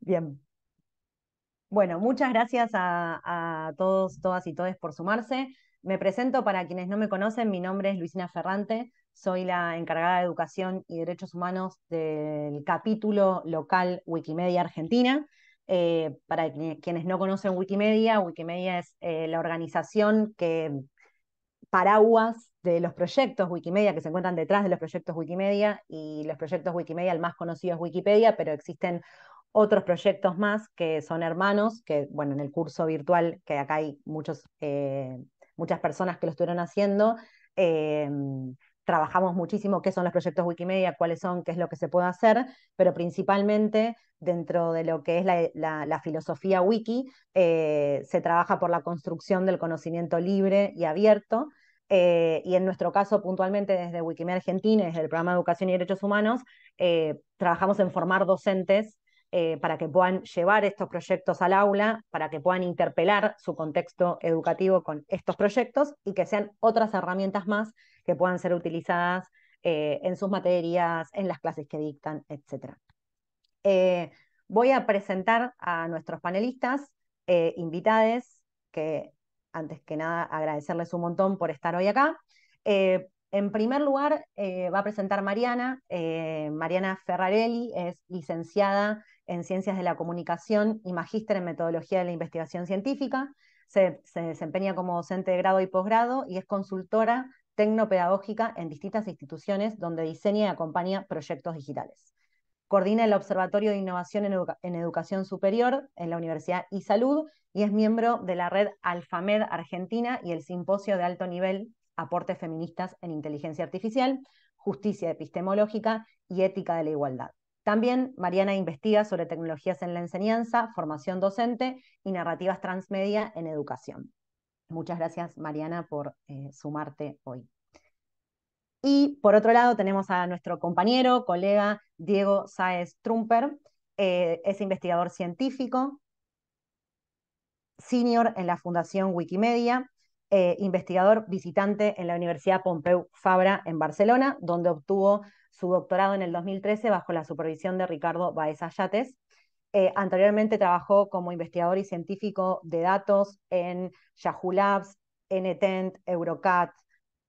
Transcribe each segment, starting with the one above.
Bien. Bueno, muchas gracias a, todos, todas y todos por sumarse. Me presento para quienes no me conocen, mi nombre es Luisina Ferrante, soy la encargada de Educación y Derechos Humanos del capítulo local Wikimedia Argentina. Eh, para quienes no conocen Wikimedia, Wikimedia es eh, la organización que paraguas de los proyectos Wikimedia, que se encuentran detrás de los proyectos Wikimedia, y los proyectos Wikimedia, el más conocido es Wikipedia, pero existen otros proyectos más que son hermanos, que bueno, en el curso virtual, que acá hay muchos, eh, muchas personas que lo estuvieron haciendo, eh, trabajamos muchísimo qué son los proyectos Wikimedia, cuáles son, qué es lo que se puede hacer, pero principalmente dentro de lo que es la, filosofía wiki, eh, se trabaja por la construcción del conocimiento libre y abierto. y en nuestro caso, puntualmente desde Wikimedia Argentina, desde el programa de Educación y Derechos Humanos, trabajamos en formar docentes eh, para que puedan llevar estos proyectos al aula, para que puedan interpelar su contexto educativo con estos proyectos y que sean otras herramientas más que puedan ser utilizadas eh, en sus materias, en las clases que dictan, etc. Eh, voy a presentar a nuestros panelistas, invitades, que antes que nada agradecerles un montón por estar hoy acá. En primer lugar, va a presentar Mariana. Mariana Ferrarelli es licenciada en Ciencias de la Comunicación y magíster en Metodología de la Investigación Científica. Se, desempeña como docente de grado y posgrado y es consultora tecnopedagógica en distintas instituciones donde diseña y acompaña proyectos digitales. Coordina el Observatorio de Innovación en, Educación Superior en la Universidad y Salud y es miembro de la red Alfamed Argentina y el Simposio de Alto Nivel Aportes Feministas en Inteligencia Artificial, Justicia Epistemológica y Ética de la Igualdad. También Mariana investiga sobre tecnologías en la enseñanza, formación docente y narrativas transmedia en educación. Muchas gracias, Mariana, por eh, sumarte hoy. Y por otro lado tenemos a nuestro compañero, colega Diego Saez Trumper, eh, es investigador científico, senior en la Fundación Wikimedia, eh, investigador visitante en la Universidad Pompeu Fabra en Barcelona, donde obtuvo su doctorado en el 2013 bajo la supervisión de Ricardo Baez Ayates. Eh, anteriormente trabajó como investigador y científico de datos en Yahoo Labs, NTENT, e Eurocat,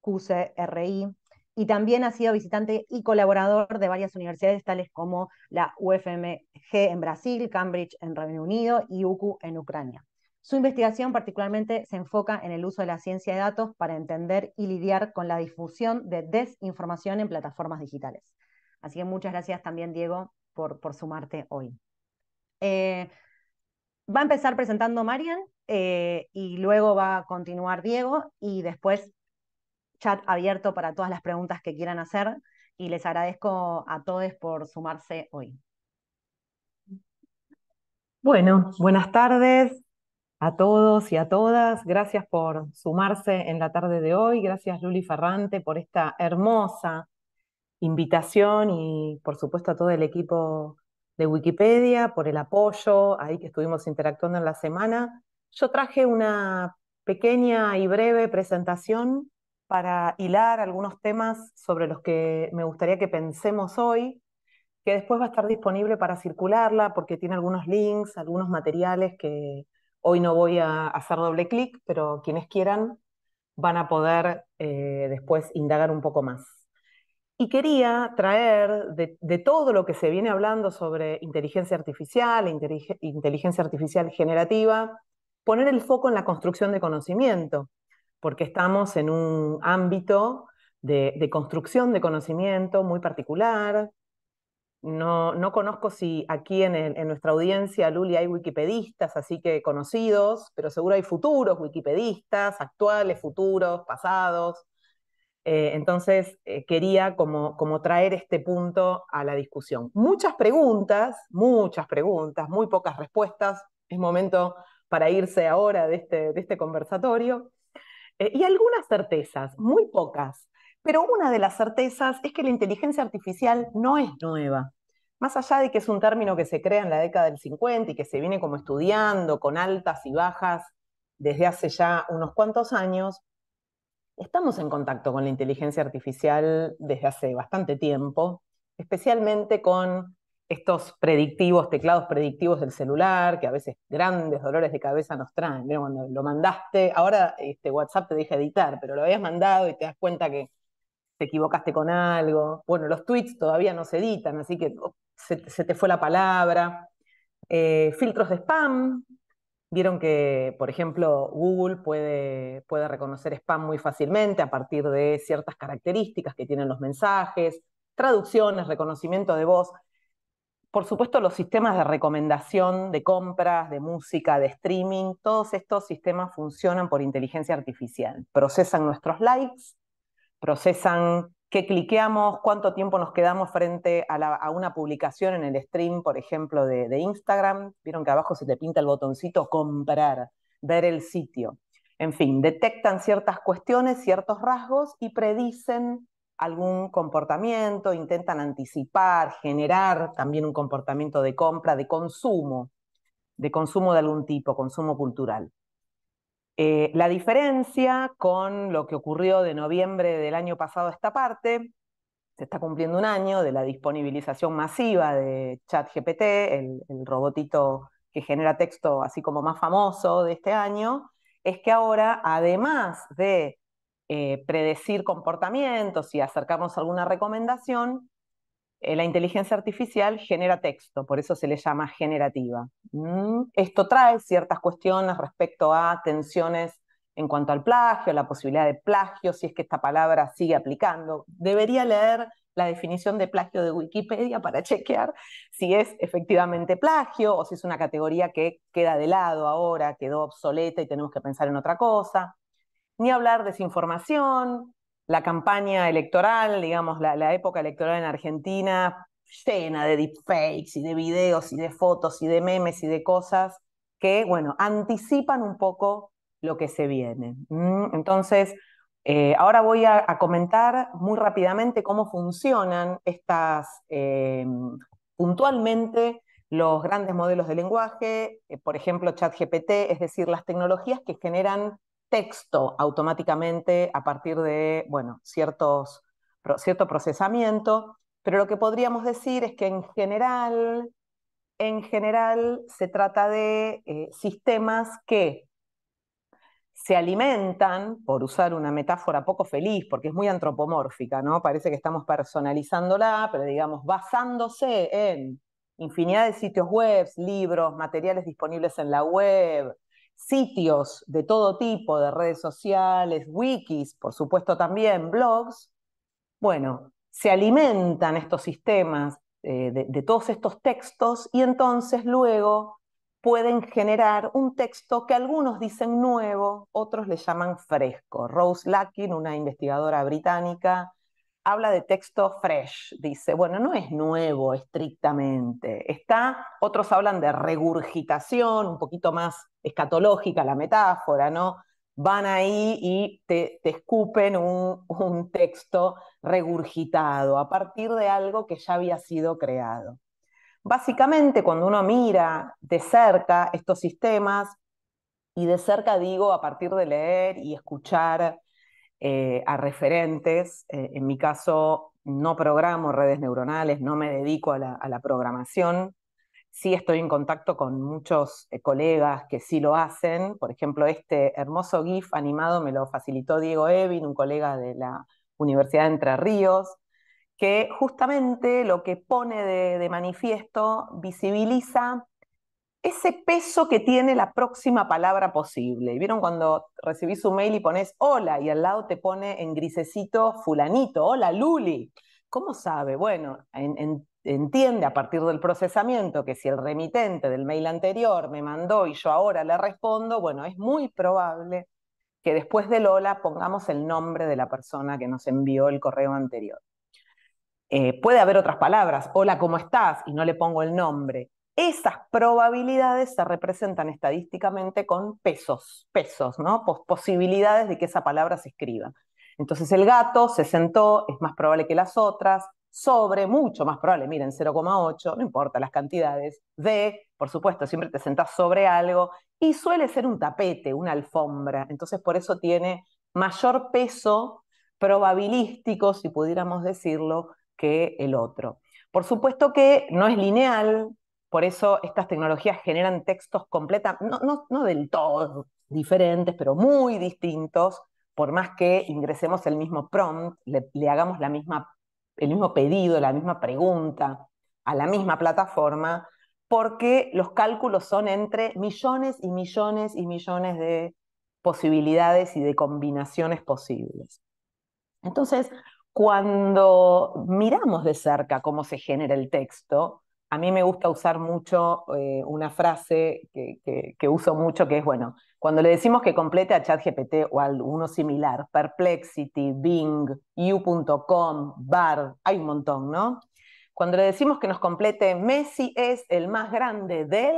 QCRI, e, y también ha sido visitante y colaborador de varias universidades tales como la UFMG en Brasil, Cambridge en Reino Unido y UCU en Ucrania. Su investigación particularmente se enfoca en el uso de la ciencia de datos para entender y lidiar con la difusión de desinformación en plataformas digitales. Así que muchas gracias también, Diego, por, sumarte hoy. Eh, va a empezar presentando Marian eh, y luego va a continuar Diego y después chat abierto para todas las preguntas que quieran hacer y les agradezco a todos por sumarse hoy. Bueno, buenas tardes, a todos y a todas. Gracias por sumarse en la tarde de hoy. Gracias Luli Ferrante por esta hermosa invitación y por supuesto a todo el equipo de Wikipedia por el apoyo ahí que estuvimos interactuando en la semana. Yo traje una pequeña y breve presentación para hilar algunos temas sobre los que me gustaría que pensemos hoy, que después va a estar disponible para circularla porque tiene algunos links, algunos materiales que, Hoy no voy a hacer doble clic, pero quienes quieran van a poder eh, después indagar un poco más. Y quería traer de, todo lo que se viene hablando sobre inteligencia artificial, inteligencia artificial generativa, poner el foco en la construcción de conocimiento, porque estamos en un ámbito de construcción de conocimiento muy particular, no, conozco si aquí en, nuestra audiencia, Luli, hay wikipedistas, así que conocidos, pero seguro hay futuros wikipedistas, actuales, futuros, pasados. Eh, entonces, eh, quería como, traer este punto a la discusión. Muchas preguntas, muchas preguntas, muy pocas respuestas. Es momento para irse ahora de este, este conversatorio. Eh, y algunas certezas, muy pocas, pero una de las certezas es que la inteligencia artificial no es nueva. Más allá de que es un término que se crea en la década del 50 y que se viene como estudiando con altas y bajas desde hace ya unos cuantos años, estamos en contacto con la inteligencia artificial desde hace bastante tiempo, especialmente con estos predictivos, teclados predictivos del celular, que a veces grandes dolores de cabeza nos traen. Mira, cuando lo mandaste, ahora este, WhatsApp te deja editar, pero lo habías mandado y te das cuenta que te equivocaste con algo. Bueno, los tweets todavía no se editan, así que oh, se, te fue la palabra. Eh, filtros de spam. Vieron que, por ejemplo, Google puede, puede reconocer spam muy fácilmente a partir de ciertas características que tienen los mensajes, traducciones, reconocimiento de voz. Por supuesto, los sistemas de recomendación de compras, de música, de streaming, todos estos sistemas funcionan por inteligencia artificial. Procesan nuestros likes, procesan qué cliqueamos, cuánto tiempo nos quedamos frente a, una publicación en el stream, por ejemplo, de, Instagram. Vieron que abajo se te pinta el botoncito comprar, ver el sitio. En fin, detectan ciertas cuestiones, ciertos rasgos y predicen algún comportamiento, intentan anticipar, generar también un comportamiento de compra, de consumo, de consumo de algún tipo, consumo cultural. Eh, la diferencia con lo que ocurrió de noviembre del año pasado a esta parte, se está cumpliendo un año de la disponibilización masiva de ChatGPT, el, el robotito que genera texto así como más famoso de este año, es que ahora, además de eh, predecir comportamientos y acercarnos alguna recomendación, eh, la inteligencia artificial genera texto, por eso se le llama generativa. Esto trae ciertas cuestiones respecto a tensiones en cuanto al plagio, la posibilidad de plagio, si es que esta palabra sigue aplicando. Debería leer la definición de plagio de Wikipedia para chequear si es efectivamente plagio o si es una categoría que queda de lado ahora, quedó obsoleta y tenemos que pensar en otra cosa. Ni hablar de desinformación, la campaña electoral, digamos, la, época electoral en Argentina, llena de deepfakes y de videos y de fotos y de memes y de cosas que, bueno, anticipan un poco lo que se viene. Entonces, eh, ahora voy a, comentar muy rápidamente cómo funcionan estas, eh, puntualmente, los grandes modelos de lenguaje, eh, por ejemplo, ChatGPT, es decir, las tecnologías que generan texto automáticamente a partir de, bueno, ciertos, cierto procesamiento, pero lo que podríamos decir es que en general, en general se trata de eh, sistemas que se alimentan, por usar una metáfora poco feliz, porque es muy antropomórfica, ¿no? Parece que estamos personalizándola, pero digamos, basándose en infinidad de sitios web, libros, materiales disponibles en la web, sitios de todo tipo, de redes sociales, wikis, por supuesto también blogs, bueno, se alimentan estos sistemas eh, de, todos estos textos y entonces luego pueden generar un texto que algunos dicen nuevo, otros le llaman fresco. Rose Luckin, una investigadora británica, habla de texto fresh, dice, bueno, no es nuevo estrictamente, está, otros hablan de regurgitación, un poquito más escatológica la metáfora, ¿no? Van ahí y te, escupen un, un texto regurgitado a partir de algo que ya había sido creado. Básicamente, cuando uno mira de cerca estos sistemas, y de cerca digo a partir de leer y escuchar eh, a referentes. Eh, en mi caso, no programo redes neuronales, no me dedico a la, programación. Sí estoy en contacto con muchos eh, colegas que sí lo hacen. Por ejemplo, este hermoso GIF animado me lo facilitó Diego Evin, un colega de la Universidad de Entre Ríos, que justamente lo que pone de manifiesto visibiliza ese peso que tiene la próxima palabra posible. ¿Vieron cuando recibís un mail y pones hola y al lado te pone en grisecito fulanito, hola Luli? ¿Cómo sabe? Bueno, entiende a partir del procesamiento que si el remitente del mail anterior me mandó y yo ahora le respondo, bueno, es muy probable que después del hola pongamos el nombre de la persona que nos envió el correo anterior. Eh, puede haber otras palabras, hola, ¿cómo estás? Y no le pongo el nombre esas probabilidades se representan estadísticamente con pesos, pesos, ¿no? posibilidades de que esa palabra se escriba. Entonces el gato se sentó, es más probable que las otras, sobre, mucho más probable, miren, 0,8, no importa las cantidades, de, por supuesto, siempre te sentás sobre algo, y suele ser un tapete, una alfombra, entonces por eso tiene mayor peso probabilístico, si pudiéramos decirlo, que el otro. Por supuesto que no es lineal, por eso estas tecnologías generan textos completamente, no, no, del todo diferentes, pero muy distintos, por más que ingresemos el mismo prompt, le, le, hagamos la misma, el mismo pedido, la misma pregunta a la misma plataforma, porque los cálculos son entre millones y millones y millones de posibilidades y de combinaciones posibles. Entonces, cuando miramos de cerca cómo se genera el texto, a mí me gusta usar mucho eh, una frase que, uso mucho, que es, bueno, cuando le decimos que complete a ChatGPT o a uno similar, Perplexity, Bing, You.com, Bar, hay un montón, ¿no? Cuando le decimos que nos complete, Messi es el más grande del...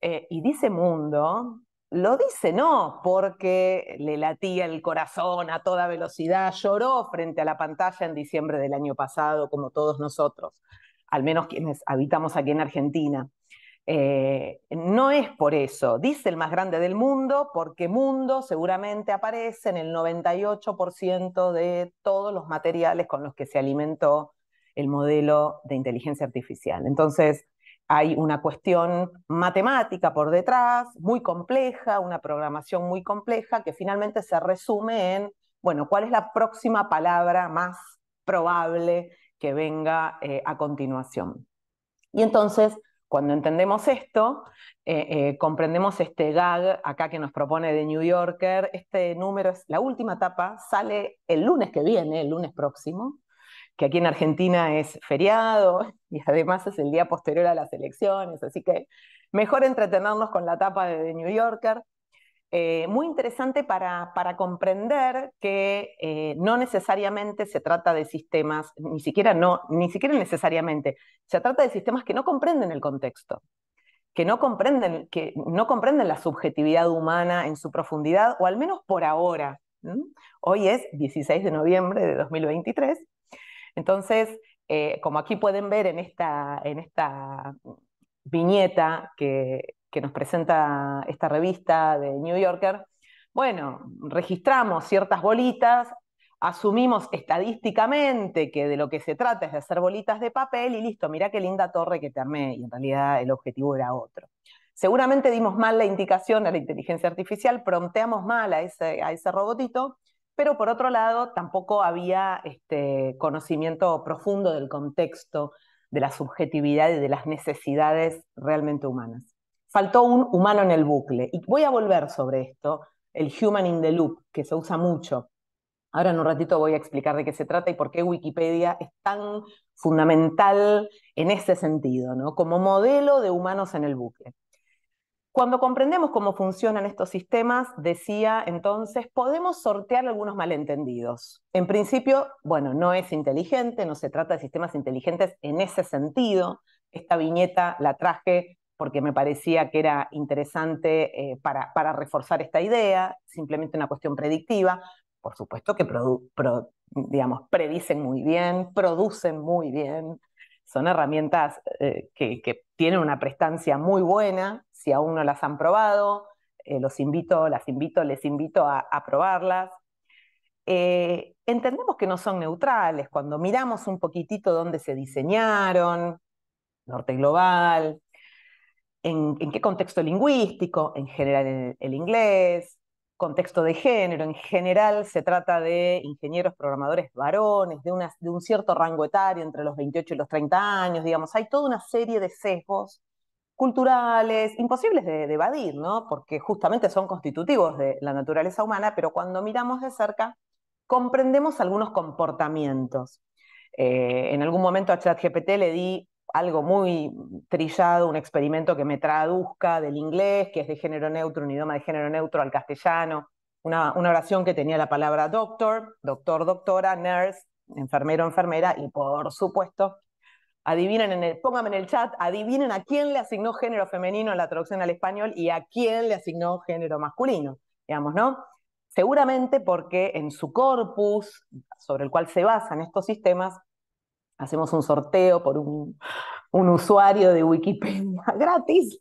Eh, y dice mundo, lo dice no porque le latía el corazón a toda velocidad, lloró frente a la pantalla en diciembre del año pasado, como todos nosotros al menos quienes habitamos aquí en Argentina. Eh, no es por eso, dice el más grande del mundo, porque mundo seguramente aparece en el 98% de todos los materiales con los que se alimentó el modelo de inteligencia artificial. Entonces, hay una cuestión matemática por detrás, muy compleja, una programación muy compleja, que finalmente se resume en, bueno, ¿cuál es la próxima palabra más probable que venga eh, a continuación. Y entonces, cuando entendemos esto, eh, eh, comprendemos este gag acá que nos propone The New Yorker. Este número es la última etapa, sale el lunes que viene, el lunes próximo, que aquí en Argentina es feriado y además es el día posterior a las elecciones, así que mejor entretenernos con la etapa de The New Yorker. Eh, muy interesante para, para comprender que eh, no necesariamente se trata de sistemas, ni siquiera no, ni siquiera necesariamente, se trata de sistemas que no comprenden el contexto, que no comprenden, que no comprenden la subjetividad humana en su profundidad, o al menos por ahora. Hoy es 16 de noviembre de 2023. Entonces, eh, como aquí pueden ver en esta, en esta viñeta que, que nos presenta esta revista de New Yorker, bueno, registramos ciertas bolitas, asumimos estadísticamente que de lo que se trata es de hacer bolitas de papel y listo, mirá qué linda torre que te y en realidad el objetivo era otro. Seguramente dimos mal la indicación a la inteligencia artificial, prompteamos mal a ese, a ese robotito, pero por otro lado tampoco había este conocimiento profundo del contexto, de la subjetividad y de las necesidades realmente humanas faltó un humano en el bucle. Y voy a volver sobre esto, el human in the loop, que se usa mucho. Ahora en un ratito voy a explicar de qué se trata y por qué Wikipedia es tan fundamental en ese sentido, ¿no? como modelo de humanos en el bucle. Cuando comprendemos cómo funcionan estos sistemas, decía entonces, podemos sortear algunos malentendidos. En principio, bueno, no es inteligente, no se trata de sistemas inteligentes en ese sentido. Esta viñeta la traje porque me parecía que era interesante eh, para, reforzar esta idea, simplemente una cuestión predictiva. Por supuesto que digamos, predicen muy bien, producen muy bien, son herramientas eh, que, tienen una prestancia muy buena, si aún no las han probado, eh, los invito, las invito, les invito a, a probarlas. entendemos que no son neutrales, cuando miramos un poquitito dónde se diseñaron, Norte Global, en, qué contexto lingüístico, en general el, el inglés, contexto de género, en general se trata de ingenieros programadores varones, de, un cierto rango etario entre los 28 y los 30 años, digamos, hay toda una serie de sesgos culturales, imposibles de, evadir, ¿no? Porque justamente son constitutivos de la naturaleza humana, pero cuando miramos de cerca, comprendemos algunos comportamientos. Eh, en algún momento a ChatGPT le di algo muy trillado, un experimento que me traduzca del inglés, que es de género neutro, un idioma de género neutro al castellano, una, oración que tenía la palabra doctor, doctor, doctora, nurse, enfermero, enfermera, y por supuesto, adivinen en el, pónganme en el chat, adivinen a quién le asignó género femenino en la traducción al español y a quién le asignó género masculino, digamos, ¿no? Seguramente porque en su corpus sobre el cual se basan estos sistemas, hacemos un sorteo por un, usuario de Wikipedia gratis.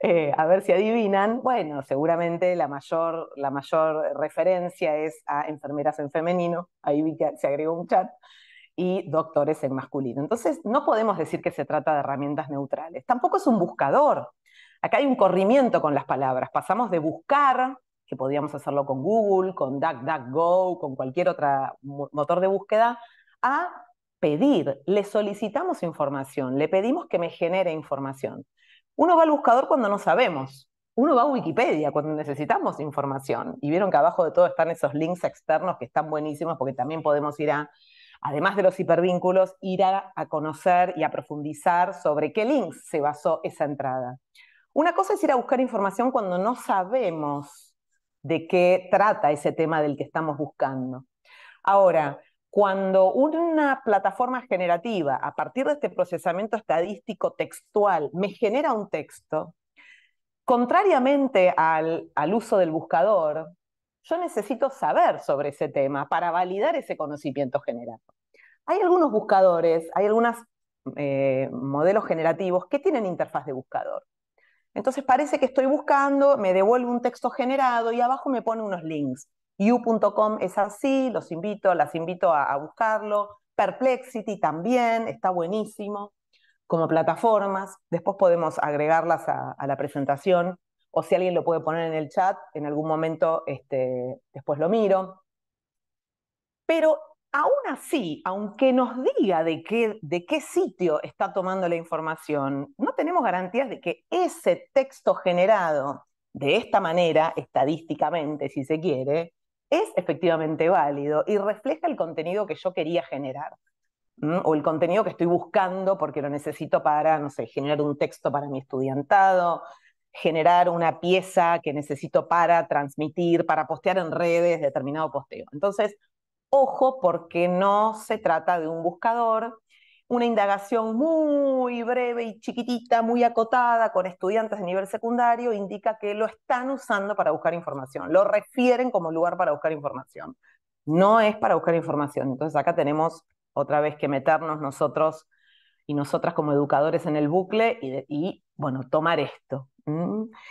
Eh, a ver si adivinan. Bueno, seguramente la mayor, la mayor referencia es a enfermeras en femenino, ahí vi que se agregó un chat, y doctores en masculino. Entonces, no podemos decir que se trata de herramientas neutrales. Tampoco es un buscador. Acá hay un corrimiento con las palabras. Pasamos de buscar, que podíamos hacerlo con Google, con DuckDuckGo, con cualquier otro motor de búsqueda, a pedir, le solicitamos información, le pedimos que me genere información. Uno va al buscador cuando no sabemos, uno va a Wikipedia cuando necesitamos información. Y vieron que abajo de todo están esos links externos que están buenísimos porque también podemos ir a, además de los hipervínculos, ir a, conocer y a profundizar sobre qué links se basó esa entrada. Una cosa es ir a buscar información cuando no sabemos de qué trata ese tema del que estamos buscando. Ahora, cuando una plataforma generativa, a partir de este procesamiento estadístico textual, me genera un texto, contrariamente al, uso del buscador, yo necesito saber sobre ese tema para validar ese conocimiento generado. Hay algunos buscadores, hay algunos eh, modelos generativos que tienen interfaz de buscador. Entonces parece que estoy buscando, me devuelve un texto generado y abajo me pone unos links. You.com es así, los invito, las invito a, buscarlo. Perplexity también, está buenísimo como plataformas. Después podemos agregarlas a, la presentación o si alguien lo puede poner en el chat, en algún momento este, después lo miro. Pero aún así, aunque nos diga de de qué sitio está tomando la información, no tenemos garantías de que ese texto generado de esta manera, estadísticamente, si se quiere, es efectivamente válido y refleja el contenido que yo quería generar o el contenido que estoy buscando porque lo necesito para, no sé, generar un texto para mi estudiantado, generar una pieza que necesito para transmitir, para postear en redes determinado posteo. Entonces, ojo porque no se trata de un buscador, una indagación muy breve y chiquitita, muy acotada con estudiantes de nivel secundario, indica que lo están usando para buscar información, lo refieren como lugar para buscar información. No es para buscar información. Entonces acá tenemos otra vez que meternos nosotros y nosotras como educadores en el bucle y, bueno, tomar esto.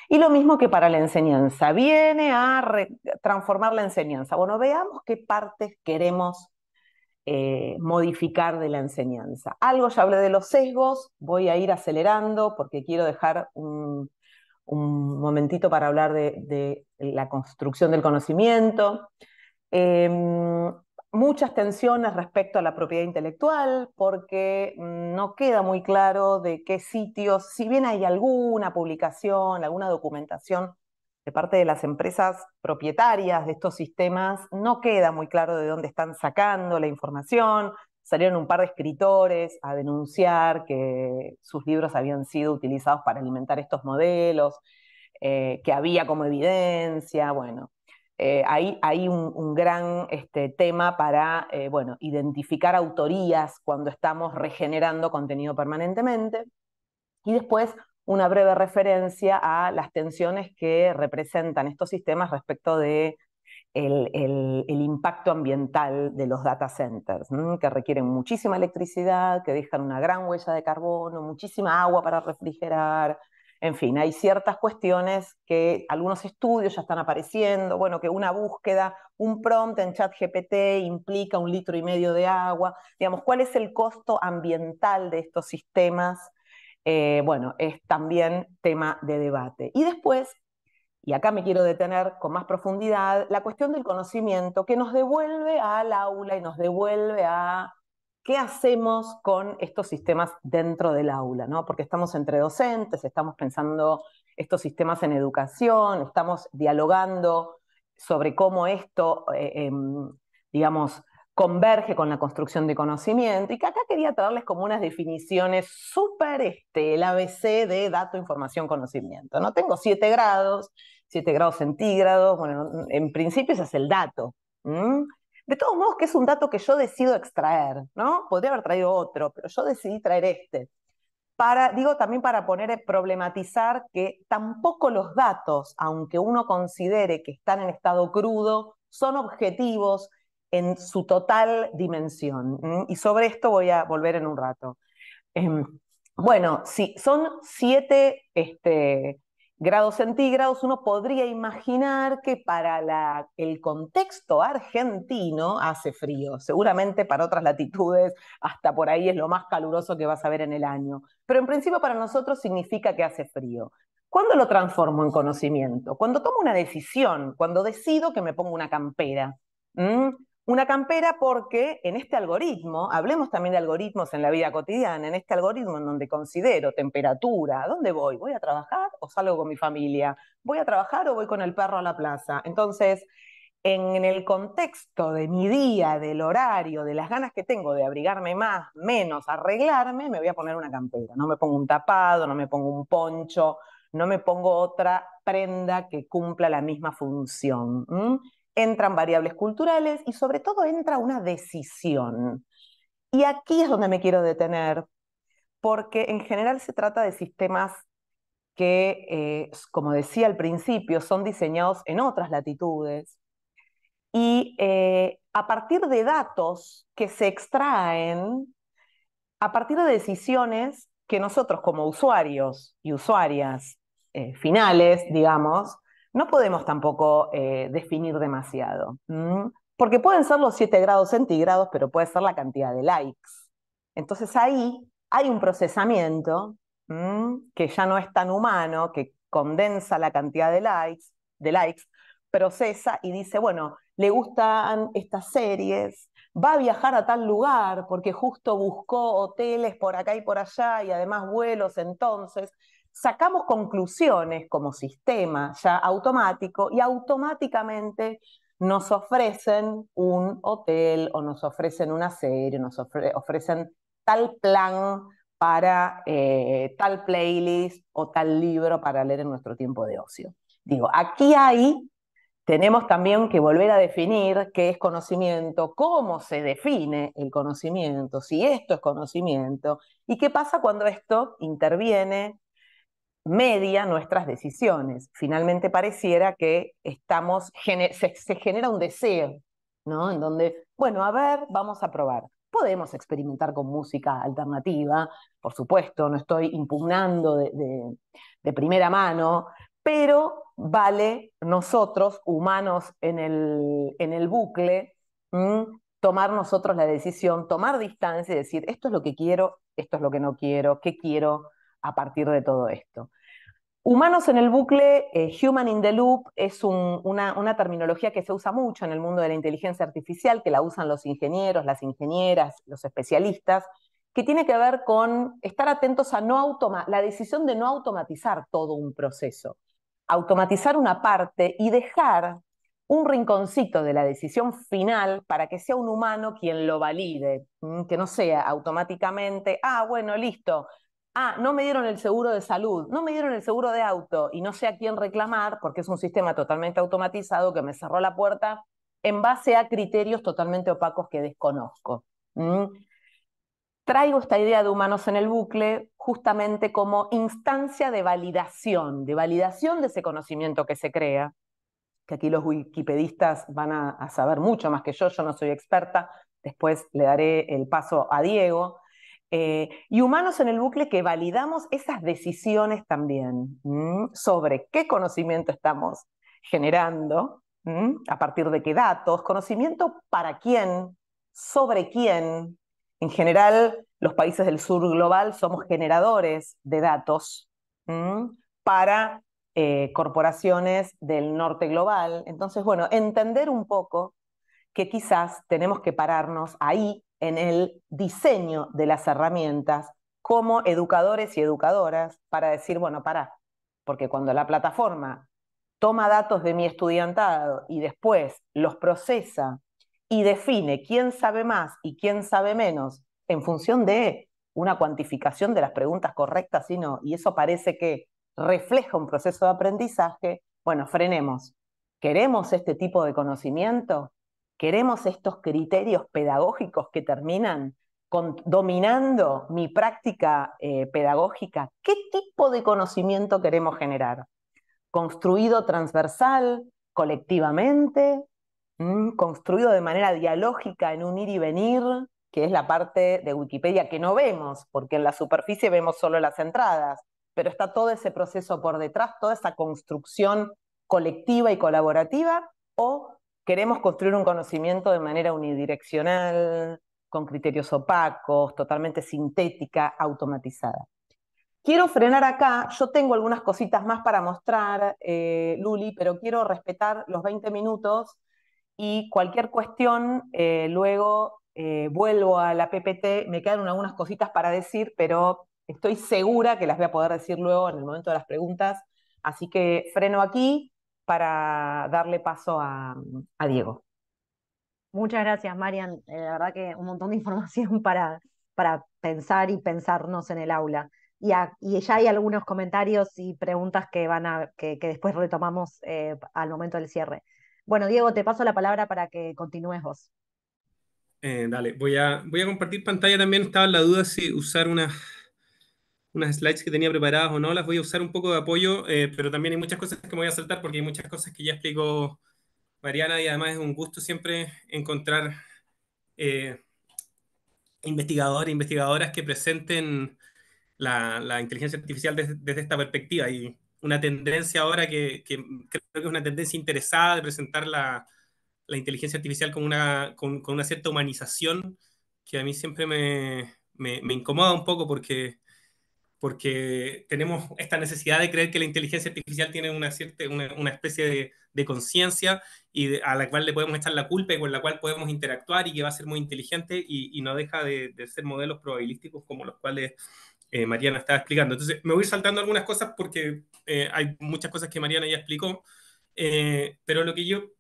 Y lo mismo que para la enseñanza, viene a transformar la enseñanza. Bueno, veamos qué partes queremos eh, modificar de la enseñanza. Algo ya hablé de los sesgos, voy a ir acelerando porque quiero dejar un, momentito para hablar de, la construcción del conocimiento. Em, muchas tensiones respecto a la propiedad intelectual porque mm, no queda muy claro de qué sitios, si bien hay alguna publicación, alguna documentación de parte de las empresas propietarias de estos sistemas, no queda muy claro de dónde están sacando la información. Salieron un par de escritores a denunciar que sus libros habían sido utilizados para alimentar estos modelos, eh, que había como evidencia, bueno. Eh, hay, un, gran este, tema para eh, bueno, identificar autorías cuando estamos regenerando contenido permanentemente. Y después una breve referencia a las tensiones que representan estos sistemas respecto de el, impacto ambiental de los data centers, que requieren muchísima electricidad, que dejan una gran huella de carbono, muchísima agua para refrigerar. En fin, hay ciertas cuestiones que algunos estudios ya están apareciendo, bueno, que una búsqueda, un prompt en chat GPT implica un litro y medio de agua, digamos, ¿cuál es el costo ambiental de estos sistemas eh, bueno, es también tema de debate. Y después, y acá me quiero detener con más profundidad, la cuestión del conocimiento que nos devuelve al aula y nos devuelve a qué hacemos con estos sistemas dentro del aula, ¿no? Porque estamos entre docentes, estamos pensando estos sistemas en educación, estamos dialogando sobre cómo esto, eh, em, digamos, converge con la construcción de conocimiento y que acá quería traerles como unas definiciones súper, este, el ABC de dato, información, conocimiento. No tengo siete grados, siete grados centígrados, bueno, en principio ese es el dato. De todos modos que es un dato que yo decido extraer, ¿no? Podría haber traído otro, pero yo decidí traer este. Para, digo también para poner, eh, problematizar que tampoco los datos, aunque uno considere que están en estado crudo, son objetivos, en su total dimensión. Y sobre esto voy a volver en un rato. Em, bueno, si son siete este, grados centígrados, uno podría imaginar que para el contexto argentino hace frío. Seguramente para otras latitudes, hasta por ahí es lo más caluroso que vas a ver en el año. Pero en principio para nosotros significa que hace frío. ¿Cuándo lo transformo en conocimiento? Cuando tomo una decisión, cuando decido que me pongo una campera. Una campera porque en este algoritmo, hablemos también de algoritmos en la vida cotidiana, en este algoritmo en donde considero temperatura, dónde voy? ¿Voy a trabajar o salgo con mi familia? ¿Voy a trabajar o voy con el perro a la plaza? Entonces, en, el contexto de mi día, del horario, de las ganas que tengo de abrigarme más, menos, arreglarme, me voy a poner una campera. No me pongo un tapado, no me pongo un poncho, no me pongo otra prenda que cumpla la misma función entran variables culturales y sobre todo entra una decisión. Y aquí es donde me quiero detener, porque en general se trata de sistemas que, eh, como decía al principio, son diseñados en otras latitudes. Y eh, a partir de datos que se extraen, a partir de decisiones que nosotros como usuarios y usuarias eh, finales, digamos, no podemos tampoco eh, definir demasiado, porque pueden ser los 7 grados centígrados, pero puede ser la cantidad de likes. Entonces ahí hay un procesamiento que ya no es tan humano, que condensa la cantidad de likes, de likes, procesa y dice, bueno, le gustan estas series, va a viajar a tal lugar porque justo buscó hoteles por acá y por allá y además vuelos entonces sacamos conclusiones como sistema ya automático y automáticamente nos ofrecen un hotel o nos ofrecen una serie, nos ofrecen tal plan para eh, tal playlist o tal libro para leer en nuestro tiempo de ocio. Digo, aquí ahí tenemos también que volver a definir qué es conocimiento, cómo se define el conocimiento, si esto es conocimiento y qué pasa cuando esto interviene media nuestras decisiones. Finalmente pareciera que estamos, se, genera un deseo, ¿no? En donde, bueno, a ver, vamos a probar. Podemos experimentar con música alternativa, por supuesto, no estoy impugnando de, primera mano, pero vale nosotros, humanos en el, en el bucle, tomar nosotros la decisión, tomar distancia y decir, esto es lo que quiero, esto es lo que no quiero, qué quiero a partir de todo esto. Humanos en el bucle, eh, human in the loop, es una, terminología que se usa mucho en el mundo de la inteligencia artificial, que la usan los ingenieros, las ingenieras, los especialistas, que tiene que ver con estar atentos a no la decisión de no automatizar todo un proceso, automatizar una parte y dejar un rinconcito de la decisión final para que sea un humano quien lo valide, mm, que no sea automáticamente, ah, bueno, listo, ah, no me dieron el seguro de salud, no me dieron el seguro de auto y no sé a quién reclamar porque es un sistema totalmente automatizado que me cerró la puerta en base a criterios totalmente opacos que desconozco. ¿Mm? Traigo esta idea de humanos en el bucle justamente como instancia de validación, de validación de ese conocimiento que se crea, que aquí los wikipedistas van a, a saber mucho más que yo, yo no soy experta, después le daré el paso a Diego, eh, y humanos en el bucle que validamos esas decisiones también sobre qué conocimiento estamos generando, a partir de qué datos, conocimiento para quién, sobre quién. En general, los países del sur global somos generadores de datos para eh, corporaciones del norte global. Entonces, bueno, entender un poco que quizás tenemos que pararnos ahí en el diseño de las herramientas como educadores y educadoras para decir, bueno, pará, porque cuando la plataforma toma datos de mi estudiantado y después los procesa y define quién sabe más y quién sabe menos en función de una cuantificación de las preguntas correctas y y eso parece que refleja un proceso de aprendizaje, bueno, frenemos. ¿Queremos este tipo de conocimiento? Queremos estos criterios pedagógicos que terminan dominando mi práctica eh, pedagógica. ¿Qué tipo de conocimiento queremos generar? ¿Construido transversal, colectivamente? ¿Mm? ¿Construido de manera dialógica en un ir y venir? que es la parte de Wikipedia que no vemos, porque en la superficie vemos solo las entradas, pero está todo ese proceso por detrás, toda esa construcción colectiva y colaborativa, o queremos construir un conocimiento de manera unidireccional, con criterios opacos, totalmente sintética, automatizada. Quiero frenar acá, yo tengo algunas cositas más para mostrar, eh, Luli, pero quiero respetar los 20 minutos y cualquier cuestión, eh, luego eh, vuelvo a la PPT, me quedan algunas cositas para decir, pero estoy segura que las voy a poder decir luego en el momento de las preguntas, así que freno aquí para darle paso a, Diego. Muchas gracias, Marian. Eh, la verdad que un montón de información para, para pensar y pensarnos en el aula. Y, ya hay algunos comentarios y preguntas que, van a, que, después retomamos eh, al momento del cierre. Bueno, Diego, te paso la palabra para que continúes vos. Eh, dale, voy a, voy a compartir pantalla también. Estaba en la duda si usar una unas slides que tenía preparadas o no, las voy a usar un poco de apoyo, eh, pero también hay muchas cosas que me voy a saltar porque hay muchas cosas que ya explicó Mariana y además es un gusto siempre encontrar eh, investigadores e investigadoras que presenten la, la inteligencia artificial desde, esta perspectiva y una tendencia ahora que, que, creo que es una tendencia interesada de presentar la, la inteligencia artificial con una, con, con una cierta humanización que a mí siempre me, me, incomoda un poco porque porque tenemos esta necesidad de creer que la inteligencia artificial tiene una, cierta, una, especie de, conciencia y a la cual le podemos echar la culpa y con la cual podemos interactuar y que va a ser muy inteligente y, no deja de, ser modelos probabilísticos como los cuales eh, Mariana estaba explicando. Entonces, me voy saltando algunas cosas porque eh, hay muchas cosas que Mariana ya explicó, eh, pero lo que yo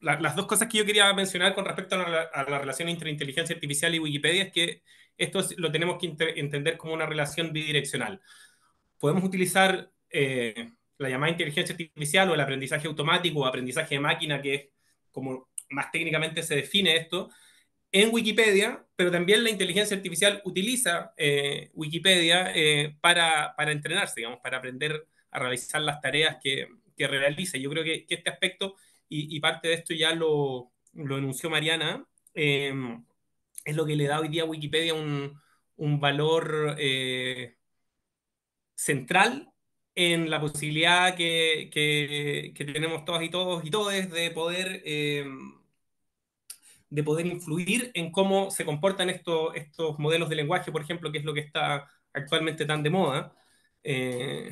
las dos cosas que yo quería mencionar con respecto a la, relación entre inteligencia artificial y Wikipedia es que esto lo tenemos que entender como una relación bidireccional. Podemos utilizar eh, la llamada inteligencia artificial o el aprendizaje automático o aprendizaje de máquina, que es como más técnicamente se define esto, en Wikipedia, pero también la inteligencia artificial utiliza eh, Wikipedia eh, para, para, entrenarse, digamos, para aprender a realizar las tareas que, que realiza. Yo creo que, este aspecto, y, parte de esto ya lo, lo enunció Mariana, es lo que le da hoy día a Wikipedia un, valor eh, central en la posibilidad que, tenemos todos y todos y todes de poder, em, de poder influir en cómo se comportan estos, estos modelos de lenguaje, por ejemplo, que es lo que está actualmente tan de moda. Eh,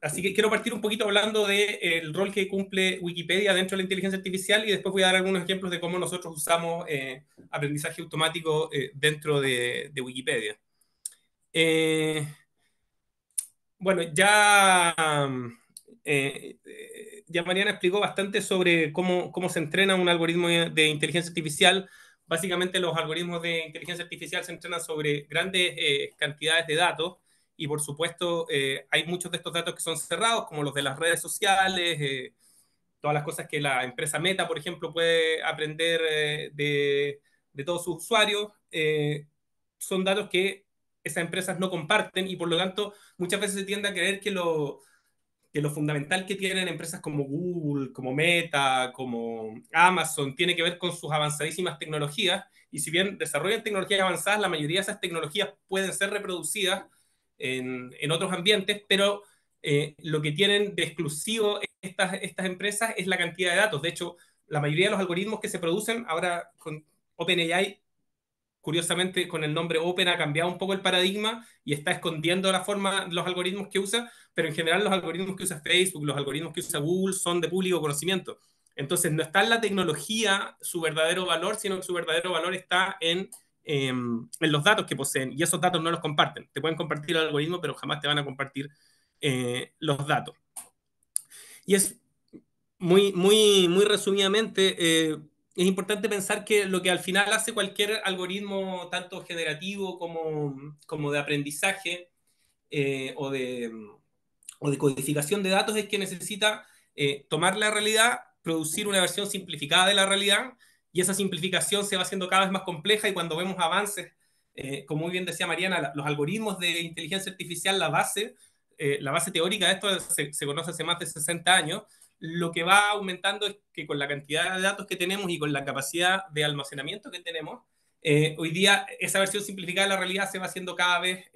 Así que quiero partir un poquito hablando del rol que cumple Wikipedia dentro de la inteligencia artificial y después voy a dar algunos ejemplos de cómo nosotros usamos eh, aprendizaje automático eh, dentro de, Wikipedia. Eh, bueno, ya, ya Mariana explicó bastante sobre cómo, cómo se entrena un algoritmo de inteligencia artificial. Básicamente los algoritmos de inteligencia artificial se entrenan sobre grandes cantidades de datos y por supuesto eh, hay muchos de estos datos que son cerrados, como los de las redes sociales, eh, todas las cosas que la empresa Meta, por ejemplo, puede aprender eh, de, de, todos sus usuarios, son datos que esas empresas no comparten y por lo tanto muchas veces se tiende a creer que lo, que lo fundamental que tienen empresas como Google, como Meta, como Amazon, tiene que ver con sus avanzadísimas tecnologías. Y si bien desarrollan tecnologías avanzadas, la mayoría de esas tecnologías pueden ser reproducidas en, otros ambientes, pero eh, lo que tienen de exclusivo estas, estas empresas es la cantidad de datos. De hecho, la mayoría de los algoritmos que se producen ahora con OpenAI, curiosamente con el nombre Open ha cambiado un poco el paradigma y está escondiendo la forma, los algoritmos que usa, pero en general los algoritmos que usa Facebook, los algoritmos que usa Google son de público conocimiento. Entonces, no está en la tecnología su verdadero valor, sino que su verdadero valor está en Em, en los datos que poseen y esos datos no los comparten. Te pueden compartir el algoritmo, pero jamás te van a compartir eh, los datos. Y es muy, muy, muy resumidamente, eh, es importante pensar que lo que al final hace cualquier algoritmo, tanto generativo como, como de aprendizaje eh, o, de, o de codificación de datos, es que necesita tomar la realidad, producir una versión simplificada de la realidad y esa simplificación se va haciendo cada vez más compleja y cuando vemos avances, eh, como muy bien decía Mariana, los algoritmos de inteligencia artificial, la base, eh, la base teórica de esto se, conoce hace más de 60 años, lo que va aumentando es que con la cantidad de datos que tenemos y con la capacidad de almacenamiento que tenemos, eh, hoy día esa versión simplificada de la realidad se va haciendo cada vez,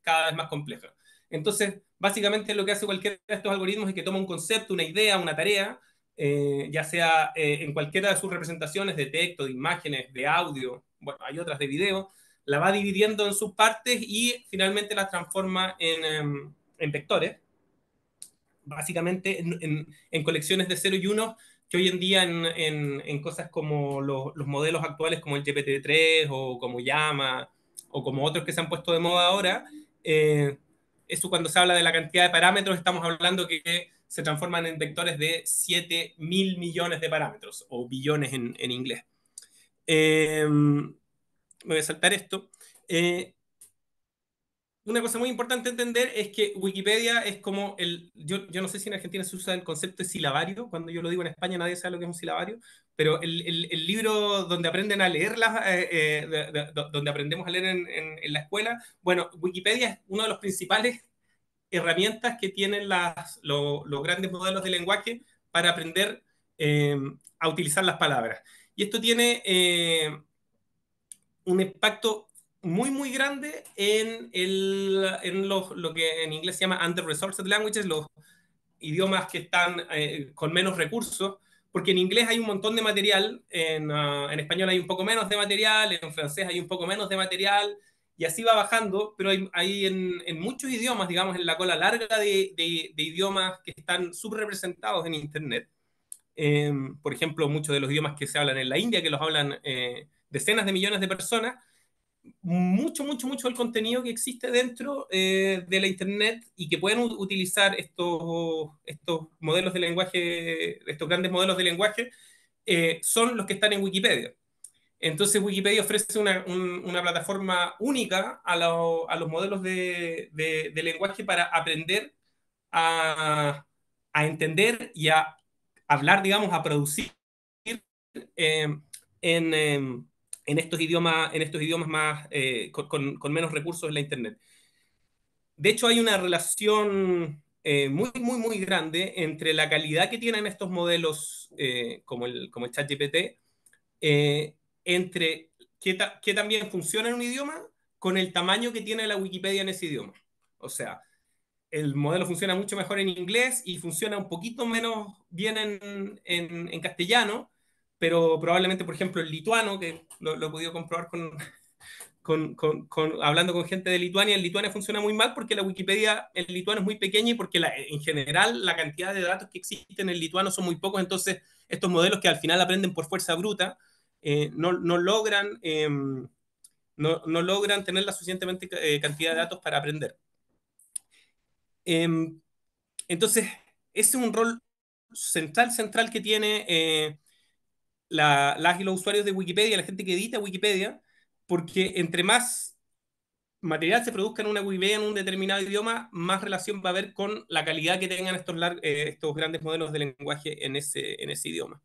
cada vez más compleja. Entonces, básicamente lo que hace cualquiera de estos algoritmos es que toma un concepto, una idea, una tarea, eh, ya sea eh, en cualquiera de sus representaciones de texto, de imágenes, de audio, bueno, hay otras de video, la va dividiendo en sus partes y finalmente la transforma en, em, en vectores, básicamente en, en, colecciones de 0 y 1 que hoy en día en, cosas como los, los, modelos actuales como el GPT-3 o como Llama o como otros que se han puesto de moda ahora, eh, eso cuando se habla de la cantidad de parámetros estamos hablando que se transforman en vectores de 7 mil millones de parámetros, o billones en, en inglés. Eh, voy a saltar esto. Eh, una cosa muy importante entender es que Wikipedia es como el. Yo, no sé si en Argentina se usa el concepto de silabario. Cuando yo lo digo en España, nadie sabe lo que es un silabario. Pero el, el, libro donde aprenden a leer, eh, donde aprendemos a leer en, en, la escuela. Bueno, Wikipedia es uno de los principales herramientas que tienen los grandes modelos de lenguaje para aprender eh, a utilizar las palabras. Y esto tiene eh, un impacto muy, muy grande en, lo que en inglés se llama under-resourced languages, los idiomas que están eh, con menos recursos, porque en inglés hay un montón de material, en, ah, en español hay un poco menos de material, en francés hay un poco menos de material, y así va bajando, pero hay, en, muchos idiomas, digamos, en la cola larga de, idiomas que están subrepresentados en Internet. Em, por ejemplo, muchos de los idiomas que se hablan en la India, que los hablan eh, decenas de millones de personas, mucho, mucho, mucho del contenido que existe dentro eh, de la Internet y que pueden utilizar estos modelos de lenguaje, estos grandes modelos de lenguaje, eh, son los que están en Wikipedia. Entonces Wikipedia ofrece una, plataforma única a, los modelos de, lenguaje para aprender a, entender y a hablar, digamos, a producir eh, eh, en, estos idiomas, en estos idiomas más, eh, con, menos recursos en la Internet. De hecho, hay una relación muy, muy, muy grande entre la calidad que tienen estos modelos como el, como el ChatGPT entre qué, también funciona en un idioma con el tamaño que tiene la Wikipedia en ese idioma. O sea, el modelo funciona mucho mejor en inglés y funciona un poquito menos bien en, castellano, pero probablemente, por ejemplo, el lituano, que lo, he podido comprobar hablando con gente de Lituania, en Lituania funciona muy mal porque la Wikipedia en lituano es muy pequeña y porque en general la cantidad de datos que existen en lituano son muy pocos, entonces estos modelos que al final aprenden por fuerza bruta eh, no, logran, em, no, logran tener la suficientemente eh, cantidad de datos para aprender. Em, entonces, ese es un rol central, central que tiene eh, las y los usuarios de Wikipedia, la gente que edita Wikipedia, porque entre más material se produzca en una Wikipedia en un determinado idioma, más relación va a haber con la calidad que tengan estos, estos grandes modelos de lenguaje en ese, en ese idioma.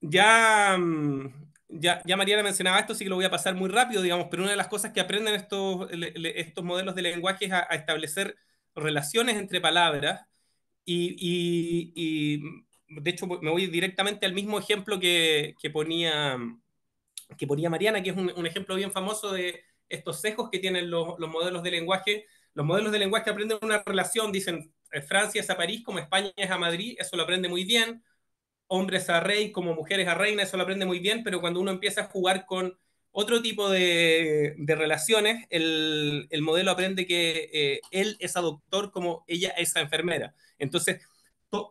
Mm, ya, ya, Mariana mencionaba esto, así que lo voy a pasar muy rápido, digamos, pero una de las cosas que aprenden estos, estos modelos de lenguaje es a, establecer relaciones entre palabras y, de hecho me voy directamente al mismo ejemplo que, ponía, que ponía Mariana, que es un, ejemplo bien famoso de estos sesgos que tienen los, los modelos de lenguaje. Los modelos de lenguaje aprenden una relación, dicen eh, Francia es a París como España es a Madrid, eso lo aprende muy bien hombres a rey como mujeres a reina, eso lo aprende muy bien, pero cuando uno empieza a jugar con otro tipo de, relaciones, el, modelo aprende que eh, él es a doctor como ella es a enfermera. Entonces,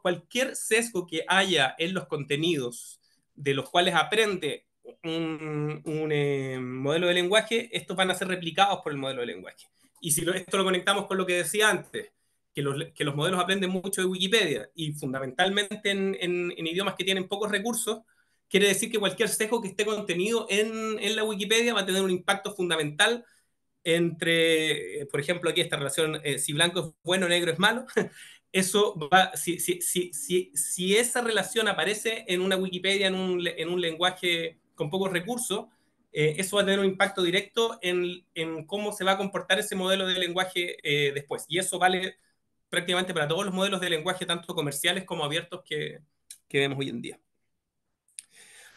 cualquier sesgo que haya en los contenidos de los cuales aprende un, eh, modelo de lenguaje, estos van a ser replicados por el modelo de lenguaje. Y si esto lo conectamos con lo que decía antes, que los, que los, modelos aprenden mucho de Wikipedia y fundamentalmente en, idiomas que tienen pocos recursos, quiere decir que cualquier sesgo que esté contenido en, la Wikipedia va a tener un impacto fundamental entre, eh, por ejemplo, aquí esta relación, eh, si blanco es bueno, negro es malo, eso va, si, si, si, esa relación aparece en una Wikipedia, en un, lenguaje con pocos recursos, eh, eso va a tener un impacto directo en, cómo se va a comportar ese modelo de lenguaje después. Y eso vale prácticamente para todos los modelos de lenguaje, tanto comerciales como abiertos que, vemos hoy en día.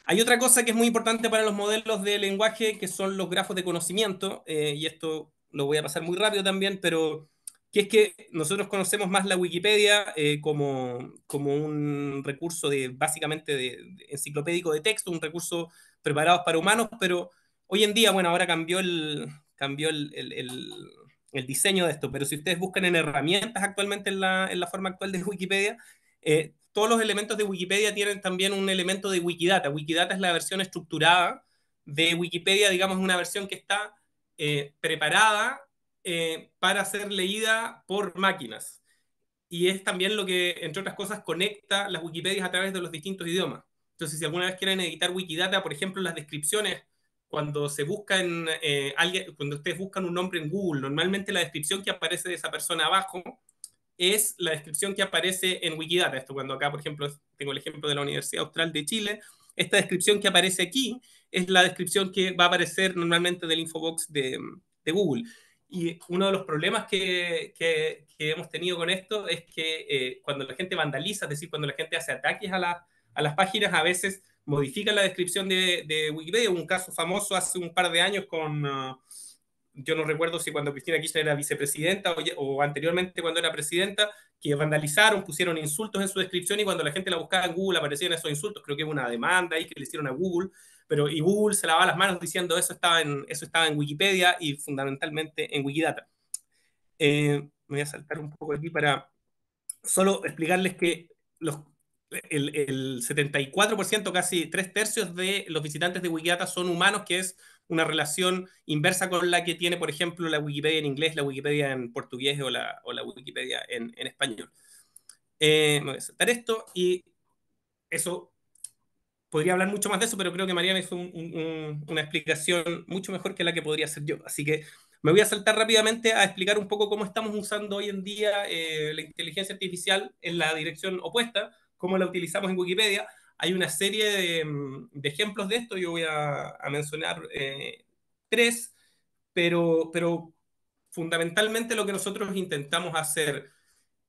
Hay otra cosa que es muy importante para los modelos de lenguaje, que son los grafos de conocimiento, eh, y esto lo voy a pasar muy rápido también, pero que es que nosotros conocemos más la Wikipedia eh, como, como, un recurso de, básicamente de, enciclopédico de texto, un recurso preparado para humanos, pero hoy en día, bueno, ahora cambió el, cambió el el diseño de esto, pero si ustedes buscan en herramientas actualmente en la, forma actual de Wikipedia, eh, todos los elementos de Wikipedia tienen también un elemento de Wikidata. Wikidata es la versión estructurada de Wikipedia, digamos, una versión que está eh, preparada eh, para ser leída por máquinas. Y es también lo que, entre otras cosas, conecta las Wikipedias a través de los distintos idiomas. Entonces, si alguna vez quieren editar Wikidata, por ejemplo, las descripciones cuando se eh, alguien, cuando ustedes buscan un nombre en Google, normalmente la descripción que aparece de esa persona abajo es la descripción que aparece en Wikidata. Esto cuando acá, por ejemplo, tengo el ejemplo de la Universidad Austral de Chile, esta descripción que aparece aquí es la descripción que va a aparecer normalmente del infobox de, de Google. Y uno de los problemas que, hemos tenido con esto es que eh, cuando la gente vandaliza, es decir, cuando la gente hace ataques a, a las páginas, a veces modifican la descripción de, Wikipedia. Un caso famoso hace un par de años con, uh, yo no recuerdo si cuando Cristina Kirchner era vicepresidenta o, anteriormente cuando era presidenta, que vandalizaron, pusieron insultos en su descripción y cuando la gente la buscaba en Google aparecían esos insultos. Creo que hubo una demanda ahí que le hicieron a Google, pero y Google se lavaba las manos diciendo eso estaba en, eso estaba en Wikipedia y fundamentalmente en Wikidata. Eh, me voy a saltar un poco aquí para solo explicarles que los, el, 74%, casi tres tercios de los visitantes de Wikidata son humanos, que es una relación inversa con la que tiene, por ejemplo, la Wikipedia en inglés, la Wikipedia en portugués o la, o la Wikipedia en, español. Eh, me voy a saltar esto y eso, podría hablar mucho más de eso, pero creo que Mariana hizo una explicación mucho mejor que la que podría hacer yo. Así que me voy a saltar rápidamente a explicar un poco cómo estamos usando hoy en día eh, la inteligencia artificial en la dirección opuesta, cómo la utilizamos en Wikipedia. Hay una serie de, mm, ejemplos de esto, yo voy a, mencionar eh, tres, pero, pero fundamentalmente lo que nosotros intentamos hacer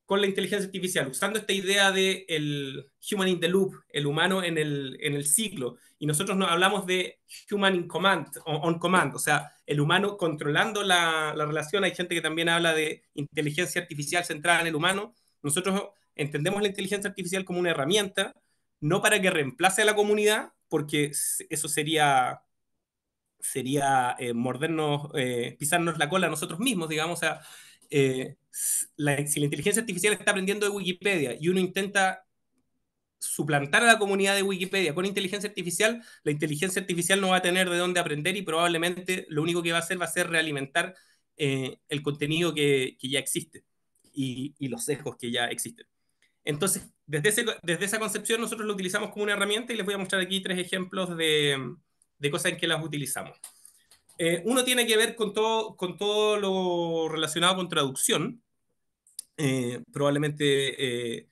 con la inteligencia artificial, usando esta idea de el human in the loop, el humano en el, en el ciclo. Y nosotros nos hablamos de human in command, on, command, o sea, el humano controlando la, la, relación. Hay gente que también habla de inteligencia artificial centrada en el humano. Nosotros entendemos la inteligencia artificial como una herramienta, no para que reemplace a la comunidad, porque eso sería sería eh, mordernos, eh, pisarnos la cola a nosotros mismos, digamos, o eh, si la inteligencia artificial está aprendiendo de Wikipedia y uno intenta suplantar a la comunidad de Wikipedia con inteligencia artificial, la inteligencia artificial no va a tener de dónde aprender y probablemente lo único que va a hacer va a ser realimentar el contenido que, ya existe y, y los sesgos que ya existen. Entonces, desde, esa concepción nosotros lo utilizamos como una herramienta y les voy a mostrar aquí tres ejemplos de, cosas en que las utilizamos. Eh, uno tiene que ver con todo, lo relacionado con traducción. Eh, probablemente eh,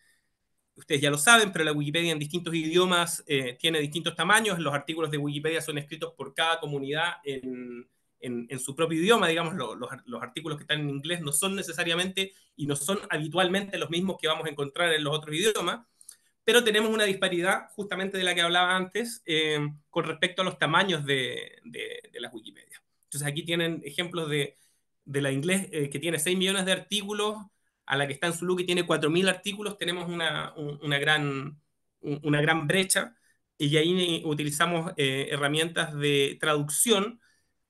ustedes ya lo saben, pero la Wikipedia en distintos idiomas tiene distintos tamaños. Los artículos de Wikipedia son escritos por cada comunidad en, en, su propio idioma, digamos, los, los artículos que están en inglés no son necesariamente y no son habitualmente los mismos que vamos a encontrar en los otros idiomas, pero tenemos una disparidad justamente de la que hablaba antes eh, con respecto a los tamaños de, de, las Wikipedias. Entonces aquí tienen ejemplos de, de la inglés eh, que tiene 6 millones de artículos, a la que está en Zulu que tiene 4.000 artículos, tenemos una, una, gran, una gran brecha y ahí utilizamos eh, herramientas de traducción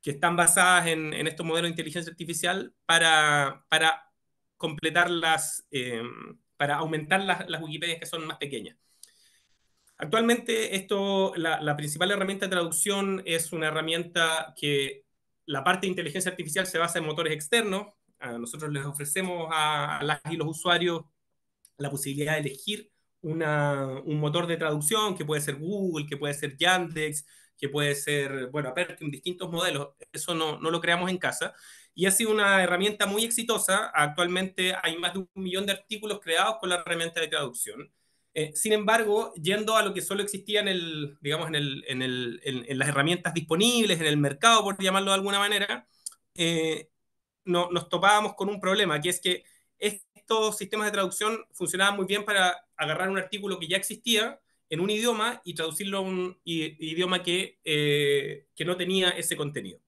que están basadas en, estos modelos de inteligencia artificial para, para completar eh, para aumentar las, Wikipedias que son más pequeñas. Actualmente, esto, la, principal herramienta de traducción es una herramienta que la parte de inteligencia artificial se basa en motores externos. nosotros les ofrecemos a, las y los usuarios la posibilidad de elegir un motor de traducción que puede ser Google, que puede ser Yandex, que puede ser, bueno, en distintos modelos, eso no, lo creamos en casa. Y ha sido una herramienta muy exitosa. Actualmente hay más de un millón de artículos creados con la herramienta de traducción. Eh, sin embargo, yendo a lo que solo existía en, el, digamos, en, las herramientas disponibles, en el mercado, por llamarlo de alguna manera, eh, no, nos topábamos con un problema, que es que estos sistemas de traducción funcionaban muy bien para agarrar un artículo que ya existía, en un idioma y traducirlo a un idioma eh, que, no tenía ese contenido.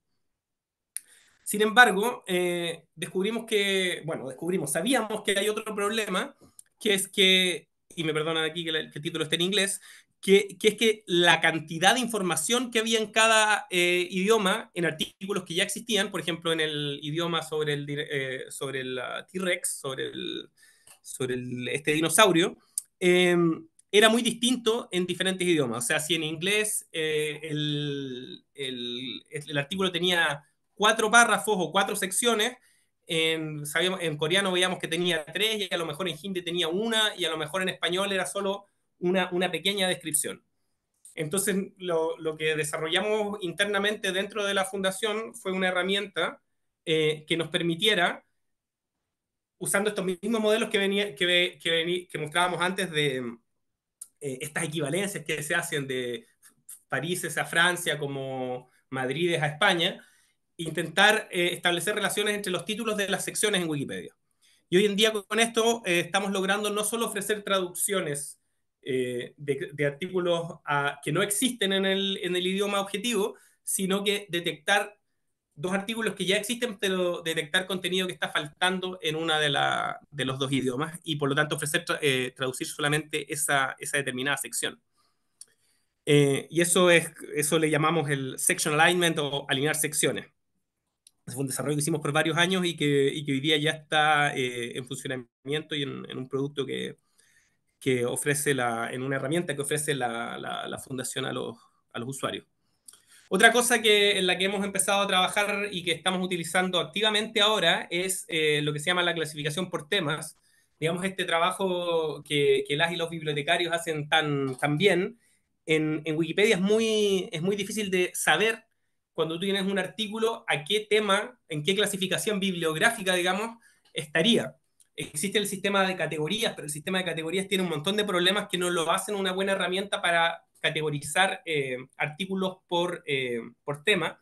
Sin embargo, eh, descubrimos que, bueno, descubrimos, sabíamos que hay otro problema, que es que, y me perdonan aquí que, el título esté en inglés, que, es que la cantidad de información que había en cada eh, idioma, en artículos que ya existían, por ejemplo, en el idioma sobre el, sobre T-Rex, sobre, sobre este dinosaurio, em, era muy distinto en diferentes idiomas. O sea, si en inglés eh, el, el, artículo tenía cuatro párrafos o cuatro secciones, en, sabíamos, en coreano veíamos que tenía tres y a lo mejor en hindi tenía una y a lo mejor en español era solo una, una pequeña descripción. Entonces, lo, lo, que desarrollamos internamente dentro de la fundación fue una herramienta eh, que nos permitiera, usando estos mismos modelos que, venía, que, que, que mostrábamos antes de, eh, estas equivalencias que se hacen de París a Francia como Madrid a España, intentar eh, establecer relaciones entre los títulos de las secciones en Wikipedia. Y hoy en día con esto eh, estamos logrando no solo ofrecer traducciones de, artículos que no existen en el, en el idioma objetivo, sino que detectar dos artículos que ya existen, pero detectar contenido que está faltando en una de, los dos idiomas y por lo tanto ofrecer eh, traducir solamente esa, determinada sección. Eh, y eso, es, eso le llamamos el section alignment o alinear secciones. Es un desarrollo que hicimos por varios años y que, hoy día ya está eh, en funcionamiento y en, un producto que, ofrece, la, en una herramienta que ofrece la, la, fundación a los, a los usuarios. Otra cosa que, en la que hemos empezado a trabajar y que estamos utilizando activamente ahora es eh, lo que se llama la clasificación por temas. Digamos, este trabajo que, que las y los bibliotecarios hacen tan, tan bien, en, Wikipedia es muy, es muy difícil de saber cuando tú tienes un artículo a qué tema, en qué clasificación bibliográfica, digamos, estaría. Existe el sistema de categorías, pero el sistema de categorías tiene un montón de problemas que no lo hacen una buena herramienta para categorizar eh, artículos por, eh, por tema.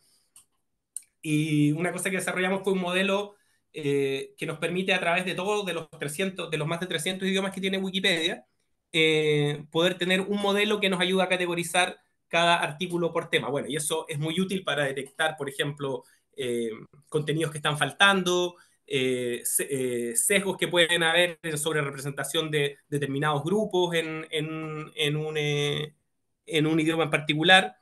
Y una cosa que desarrollamos fue un modelo eh, que nos permite a través de todos, de los 300, de los más de 300 idiomas que tiene Wikipedia, poder tener un modelo que nos ayuda a categorizar cada artículo por tema. Bueno, y eso es muy útil para detectar, por ejemplo, contenidos que están faltando, sesgos que pueden haber sobre representación de determinados grupos en, en, un, en un idioma en particular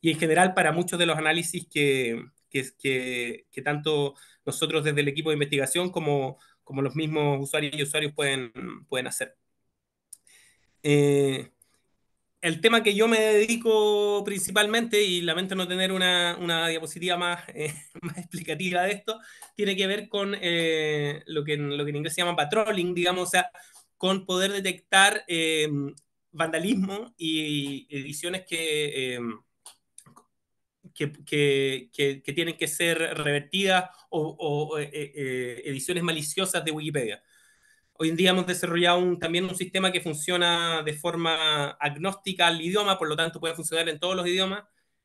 y en general para muchos de los análisis que, que, tanto nosotros desde el equipo de investigación como, como los mismos usuarios y usuarios pueden, pueden hacer. Eh, el tema que yo me dedico principalmente, y lamento no tener una, diapositiva eh, más, explicativa de esto, tiene que ver con eh, lo, que, lo, que, en inglés se llama patrolling, digamos, o sea, con poder detectar vandalismo y ediciones em, que, que, tienen que ser revertidas o, eh, eh, ediciones maliciosas de Wikipedia. Hoy en día hemos desarrollado también un sistema que funciona de forma agnóstica al idioma, por lo tanto puede funcionar en todos los idiomas,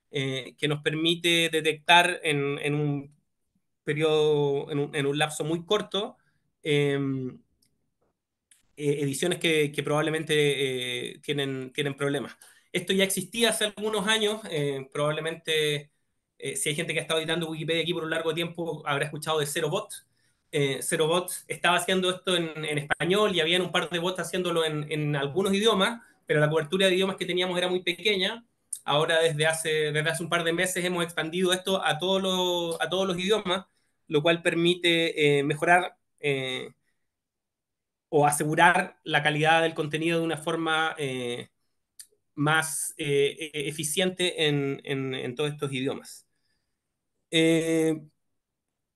eh, que nos permite detectar en, un periodo, en un, en un, lapso muy corto, em, eh, ediciones que, probablemente eh, tienen, tienen problemas. Esto ya existía hace algunos años, eh, probablemente si hay gente que ha estado editando Wikipedia aquí por un largo tiempo habrá escuchado de Cero Bots. Cero Bots estaba haciendo esto en, español y habían un par de bots haciéndolo en, algunos idiomas, pero la cobertura de idiomas que teníamos era muy pequeña. Ahora desde hace, desde hace un par de meses hemos expandido esto a, todos los, a todos los idiomas, lo cual permite mejorar o asegurar la calidad del contenido de una forma eh, más eh, e-, eficiente en, todos estos idiomas. Eh,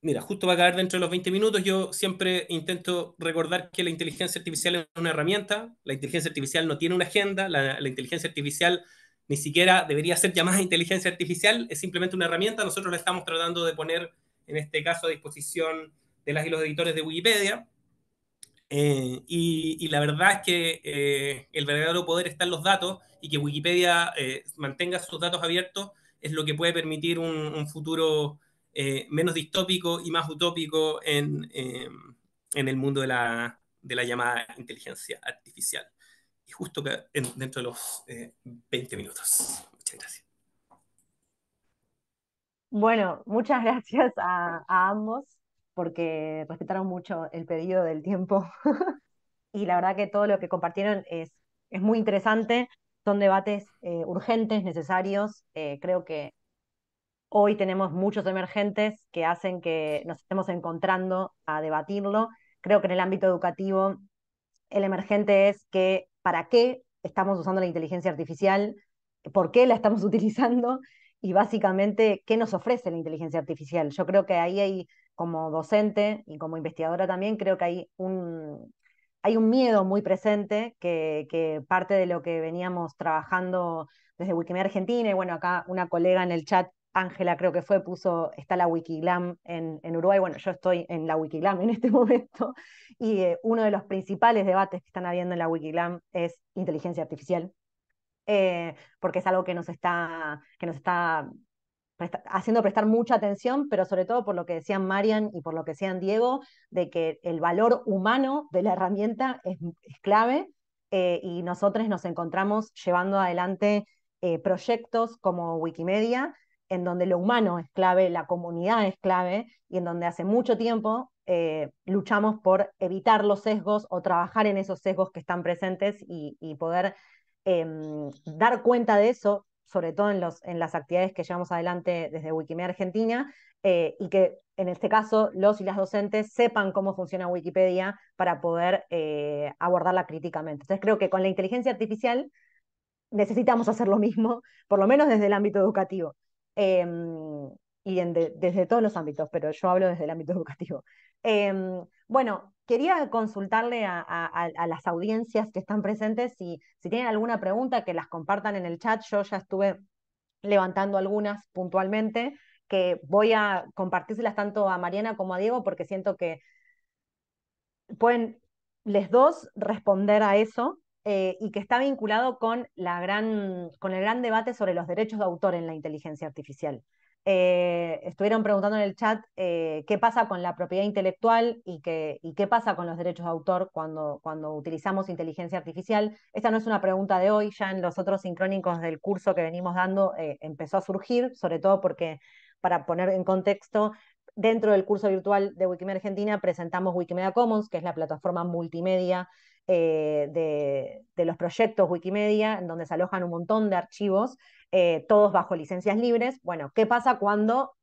mira, justo va a caer dentro de los 20 minutos. Yo siempre intento recordar que la inteligencia artificial es una herramienta. La inteligencia artificial no tiene una agenda. La, la inteligencia artificial ni siquiera debería ser llamada inteligencia artificial. Es simplemente una herramienta. Nosotros la estamos tratando de poner, en este caso, a disposición de las y los editores de Wikipedia eh, y, la verdad es que eh, el verdadero poder está en los datos y que Wikipedia eh, mantenga sus datos abiertos es lo que puede permitir un, futuro menos distópico y más utópico en, en el mundo de la, de la, llamada inteligencia artificial. Y justo que dentro de los 20 minutos. Muchas gracias. Bueno, muchas gracias a, a ambos porque respetaron mucho el pedido del tiempo. y la verdad que todo lo que compartieron es, es muy interesante. Son debates eh, urgentes, necesarios. Eh, creo que hoy tenemos muchos emergentes que hacen que nos estemos encontrando a debatirlo. Creo que en el ámbito educativo el emergente es que para qué estamos usando la inteligencia artificial, por qué la estamos utilizando y básicamente qué nos ofrece la inteligencia artificial. Yo creo que ahí hay como docente y como investigadora también, creo que hay un, hay un miedo muy presente que, parte de lo que veníamos trabajando desde Wikimedia Argentina, y bueno, acá una colega en el chat, Ángela creo que fue, puso, está la Wikiglam en, Uruguay, bueno, yo estoy en la Wikiglam en este momento, y eh, uno de los principales debates que están habiendo en la Wikiglam es inteligencia artificial, eh, porque es algo que nos está, que nos está haciendo prestar mucha atención, pero sobre todo por lo que decían Marian y por lo que decían Diego, de que el valor humano de la herramienta es, clave eh, y nosotros nos encontramos llevando adelante eh, proyectos como Wikimedia, en donde lo humano es clave, la comunidad es clave y en donde hace mucho tiempo eh, luchamos por evitar los sesgos o trabajar en esos sesgos que están presentes y, poder em, dar cuenta de eso sobre todo en, los, en las actividades que llevamos adelante desde Wikimedia Argentina, eh, y que en este caso los y las docentes sepan cómo funciona Wikipedia para poder eh, abordarla críticamente. Entonces creo que con la inteligencia artificial necesitamos hacer lo mismo, por lo menos desde el ámbito educativo. Em, y desde todos los ámbitos, pero yo hablo desde el ámbito educativo. Em, bueno, quería consultarle a, las audiencias que están presentes si, si tienen alguna pregunta que las compartan en el chat. Yo ya estuve levantando algunas puntualmente que voy a compartírselas tanto a Mariana como a Diego porque siento que pueden les dos responder a eso eh, y que está vinculado con el gran debate sobre los derechos de autor en la inteligencia artificial. Eh, estuvieron preguntando en el chat eh, qué pasa con la propiedad intelectual y, qué pasa con los derechos de autor cuando, utilizamos inteligencia artificial. Esta no es una pregunta de hoy, ya en los otros sincrónicos del curso que venimos dando eh, empezó a surgir, sobre todo porque, para poner en contexto, dentro del curso virtual de Wikimedia Argentina presentamos Wikimedia Commons, que es la plataforma multimedia de, de, los proyectos Wikimedia, en donde se alojan un montón de archivos eh, todos bajo licencias libres. Bueno, ¿qué pasa cuando,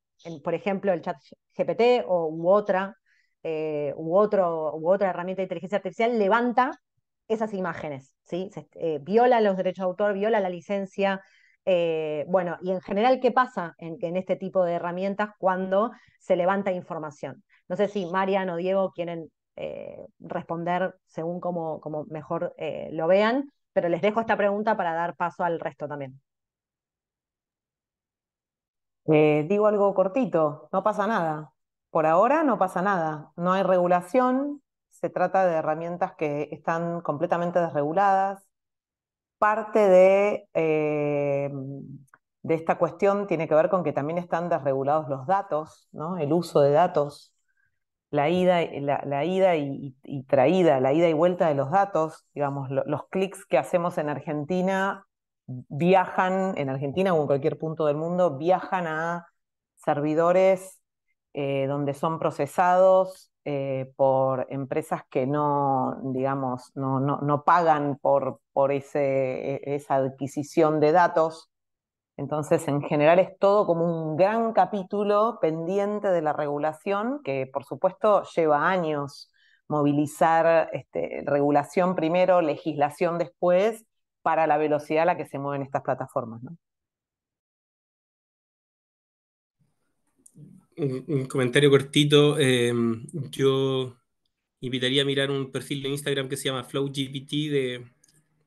por ejemplo, el chat GPT o, u, otra, eh, u, otro, u otra herramienta de inteligencia artificial levanta esas imágenes? ¿sí? Eh, viola los derechos de autor, viola la licencia. bueno, y en general, ¿qué pasa en, este tipo de herramientas cuando se levanta información? No sé si Marian o Diego quieren responder según como, mejor lo vean, pero les dejo esta pregunta para dar paso al resto también. Eh, digo algo cortito, no pasa nada. Por ahora no pasa nada. No hay regulación, se trata de herramientas que están completamente desreguladas. Parte de, eh, de esta cuestión tiene que ver con que también están desregulados los datos, ¿no? el uso de datos, la ida, la, la ida y, traída, la ida y vuelta de los datos, digamos, los clics que hacemos en Argentina viajan en Argentina o en cualquier punto del mundo, viajan a servidores eh, donde son procesados eh, por empresas que no, digamos, no, no pagan por, por ese, e, esa adquisición de datos. Entonces, en general es todo como un gran capítulo pendiente de la regulación, que por supuesto lleva años movilizar este, regulación primero, legislación después para la velocidad a la que se mueven estas plataformas. ¿no? Un, comentario cortito. Eh, yo invitaría a mirar un perfil de Instagram que se llama FlowGPT de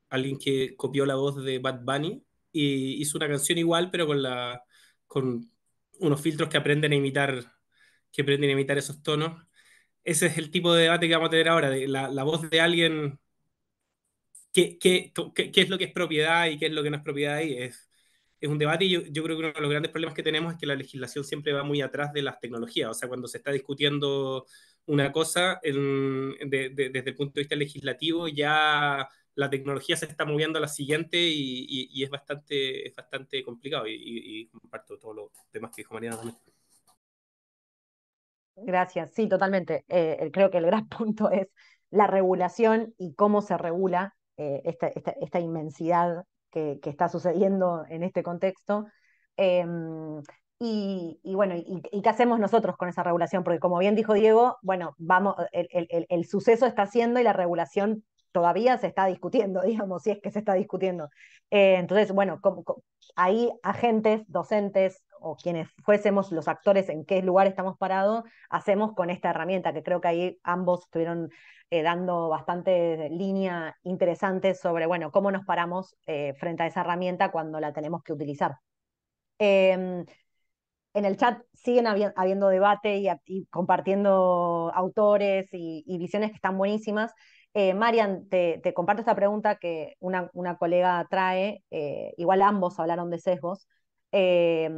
alguien que copió la voz de Bad Bunny y hizo una canción igual, pero con, la, con unos filtros que aprenden a imitar que aprenden a imitar esos tonos. Ese es el tipo de debate que vamos a tener ahora, de la, la voz de alguien qué, qué, es lo que es propiedad y qué es lo que no es propiedad y es, un debate y yo, creo que uno de los grandes problemas que tenemos es que la legislación siempre va muy atrás de las tecnologías. O sea, cuando se está discutiendo una cosa desde el punto de vista legislativo, ya la tecnología se está moviendo a la siguiente y, es, bastante, bastante complicado. Y, comparto todos los temas que dijo Mariana también. Gracias, sí, totalmente. Eh, creo que el gran punto es la regulación y cómo se regula eh, esta, inmensidad que, está sucediendo en este contexto. Em, y, bueno, y, qué hacemos nosotros con esa regulación? Porque como bien dijo Diego, bueno, vamos, el, suceso está haciendo y la regulación todavía se está discutiendo, digamos, si es que se está discutiendo. Eh, entonces, bueno, ahí agentes, docentes o quienes fuésemos los actores en qué lugar estamos parados, hacemos con esta herramienta, que creo que ahí ambos estuvieron eh, dando bastante línea interesante sobre, bueno, cómo nos paramos eh, frente a esa herramienta cuando la tenemos que utilizar. Em, en el chat siguen habiendo debate y, compartiendo autores y, y visiones que están buenísimas. Eh, Marian, te, comparto esta pregunta que una, colega trae, eh, igual ambos hablaron de sesgos, eh,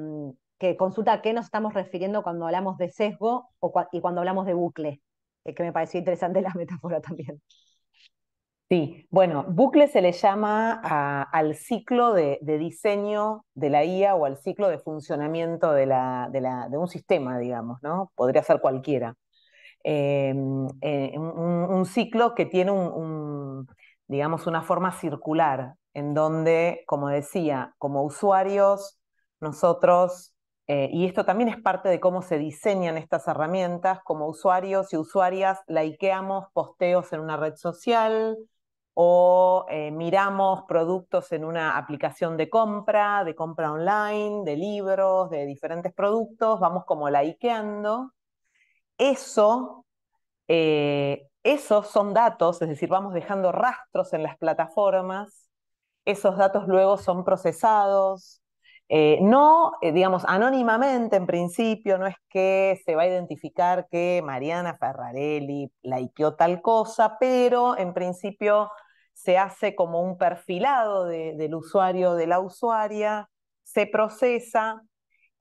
que consulta a qué nos estamos refiriendo cuando hablamos de sesgo o y cuando hablamos de bucle, que me pareció interesante la metáfora también. Sí, bueno, bucle se le llama al ciclo de, diseño de la IA o al ciclo de funcionamiento de, de un sistema, digamos, ¿no? Podría ser cualquiera. Em, eh, un, ciclo que tiene un, digamos, una forma circular, en donde, como decía, como usuarios, nosotros eh, y esto también es parte de cómo se diseñan estas herramientas. Como usuarios y usuarias, likeamos posteos en una red social o eh, miramos productos en una aplicación de compra, de compra online, de libros, de diferentes productos. Vamos como likeando eso, eh, esos son datos, es decir, vamos dejando rastros en las plataformas, esos datos luego son procesados, eh, no, eh, digamos, anónimamente en principio, no es que se va a identificar que Mariana Ferrarelli likeó tal cosa, pero en principio se hace como un perfilado del usuario, de la usuaria, se procesa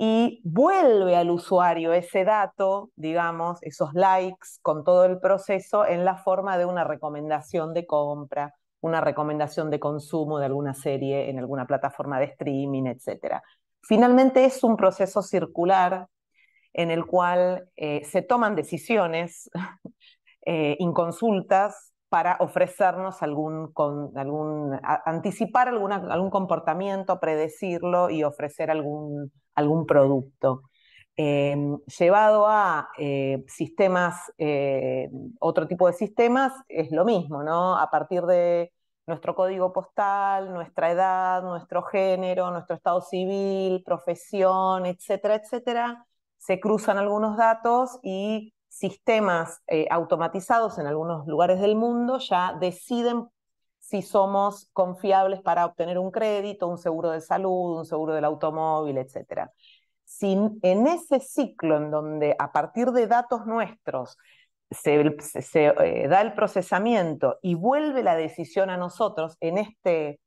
y vuelve al usuario ese dato, digamos, esos likes con todo el proceso en la forma de una recomendación de compra, una recomendación de consumo de alguna serie en alguna plataforma de streaming, etc. Finalmente es un proceso circular en el cual eh, se toman decisiones en eh, inconsultas para ofrecernos algún, con, algún anticipar alguna, algún comportamiento, predecirlo y ofrecer algún, algún producto. Em, llevado a eh, sistemas, eh, otro tipo de sistemas, es lo mismo, ¿no? A partir de nuestro código postal, nuestra edad, nuestro género, nuestro estado civil, profesión, etcétera, etcétera, se cruzan algunos datos y sistemas eh, automatizados en algunos lugares del mundo ya deciden si somos confiables para obtener un crédito, un seguro de salud, un seguro del automóvil, etc. Si en ese ciclo en donde a partir de datos nuestros se, eh, da el procesamiento y vuelve la decisión a nosotros en este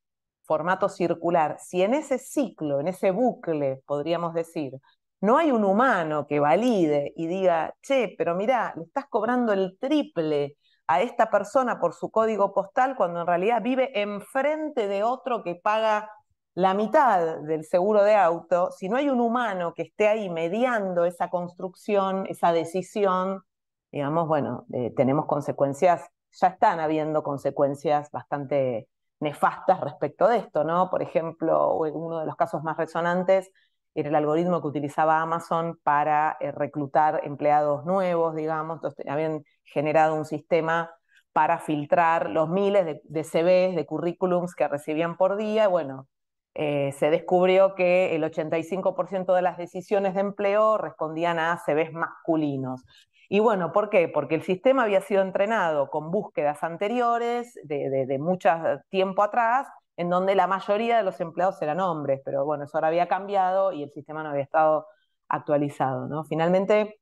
formato circular, si en ese ciclo, en ese bucle, podríamos decir, no hay un humano que valide y diga, che, pero mirá, le estás cobrando el triple a esta persona por su código postal cuando en realidad vive enfrente de otro que paga la mitad del seguro de auto, si no hay un humano que esté ahí mediando esa construcción, esa decisión, digamos, bueno, eh, tenemos consecuencias, ya están habiendo consecuencias bastante nefastas respecto de esto, ¿no? Por ejemplo, uno de los casos más resonantes era el algoritmo que utilizaba Amazon para eh, reclutar empleados nuevos, digamos, habían generado un sistema para filtrar los miles de, CVs, de currículums que recibían por día, bueno, eh, se descubrió que el 85% de las decisiones de empleo respondían a CVs masculinos. Y bueno, ¿por qué? Porque el sistema había sido entrenado con búsquedas anteriores de mucho eh, tiempo atrás en donde la mayoría de los empleados eran hombres, pero bueno, eso ahora había cambiado y el sistema no había estado actualizado. ¿no? Finalmente,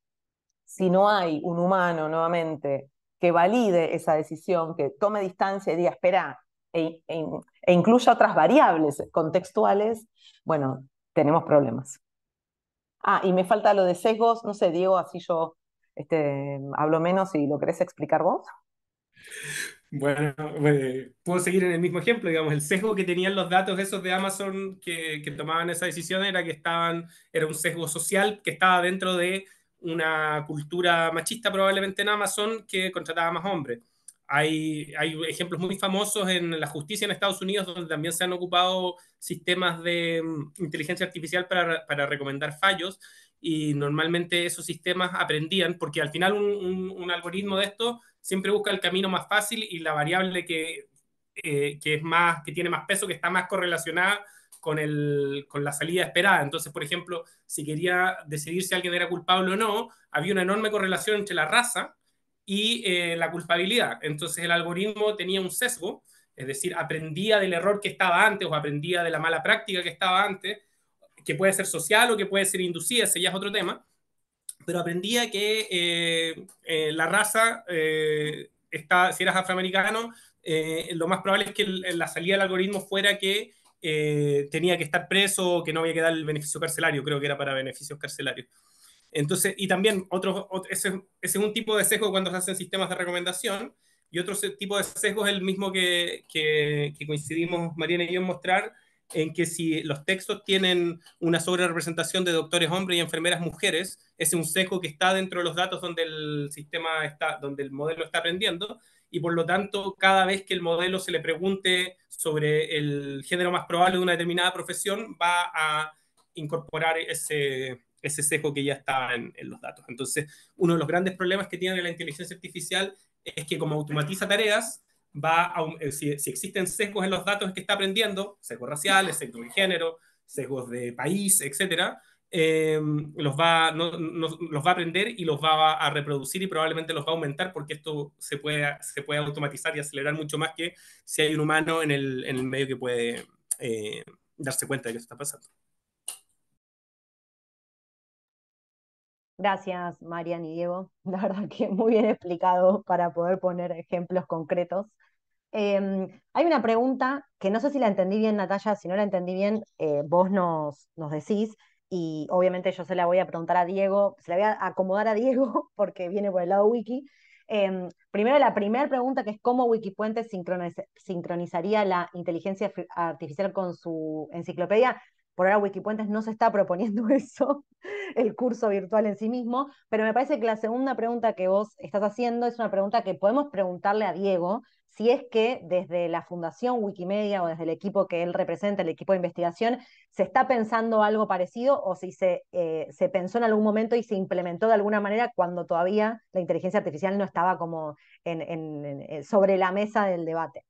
si no hay un humano nuevamente que valide esa decisión, que tome distancia y diga, espera, e, e, e incluya otras variables contextuales, bueno, tenemos problemas. Ah, y me falta lo de sesgos, no sé, Diego, así yo este, hablo menos y lo querés explicar vos. Bueno, eh, puedo seguir en el mismo ejemplo, digamos, el sesgo que tenían los datos esos de Amazon que, que, tomaban esa decisión era que estaban, era un sesgo social que estaba dentro de una cultura machista probablemente en Amazon que contrataba más hombres. Hay, hay ejemplos muy famosos en la justicia en Estados Unidos donde también se han ocupado sistemas de mm, inteligencia artificial para, para recomendar fallos y normalmente esos sistemas aprendían, porque al final un, un, un algoritmo de esto siempre busca el camino más fácil y la variable eh, que, es más, que tiene más peso, que está más correlacionada con, con la salida esperada. Entonces, por ejemplo, si quería decidir si alguien era culpable o no, había una enorme correlación entre la raza y eh, la culpabilidad. Entonces, el algoritmo tenía un sesgo, es decir, aprendía del error que estaba antes o aprendía de la mala práctica que estaba antes, que puede ser social o que puede ser inducida, ese ya es otro tema pero aprendía que eh, eh, la raza, eh, está, si eras afroamericano, lo más probable es que la salida del algoritmo fuera que tenía que estar preso o que no había que dar el beneficio carcelario, creo que era para beneficios carcelarios. Entonces, y también, otro, ese, es un tipo de sesgo cuando se hacen sistemas de recomendación, y otro tipo de sesgo es el mismo que, que coincidimos Mariana y yo en mostrar, en que si los textos tienen una sobrerepresentación de doctores hombres y enfermeras mujeres, es un sesgo que está dentro de los datos donde el sistema está, donde el modelo está aprendiendo, y por lo tanto, cada vez que el modelo se le pregunte sobre el género más probable de una determinada profesión, va a incorporar ese, ese sesgo que ya está en los datos. Entonces, uno de los grandes problemas que tiene la inteligencia artificial es que como automatiza tareas, va a, eh, si, existen sesgos en los datos que está aprendiendo, sesgos raciales, sesgos de género, sesgos de país, etcétera, eh, los, va, los va a aprender y los va a reproducir y probablemente los va a aumentar porque esto se puede, se puede automatizar y acelerar mucho más que si hay un humano en el, medio que puede eh, darse cuenta de que esto está pasando. Gracias, Marian y Diego. La verdad que muy bien explicado para poder poner ejemplos concretos. Em, hay una pregunta que no sé si la entendí bien, Natalia, si no la entendí bien, eh, vos nos, decís, y obviamente yo se la voy a preguntar a Diego, se la voy a acomodar a Diego porque viene por el lado wiki. Em, primero, la primera pregunta que es cómo Wikipuente sincronizaría la inteligencia artificial con su enciclopedia. Por ahora Wikipuentes no se está proponiendo eso, el curso virtual en sí mismo, pero me parece que la segunda pregunta que vos estás haciendo es una pregunta que podemos preguntarle a Diego, si es que desde la Fundación Wikimedia o desde el equipo que él representa, el equipo de investigación, se está pensando algo parecido o si se, eh, se pensó en algún momento y se implementó de alguna manera cuando todavía la inteligencia artificial no estaba como en, eh, sobre la mesa del debate.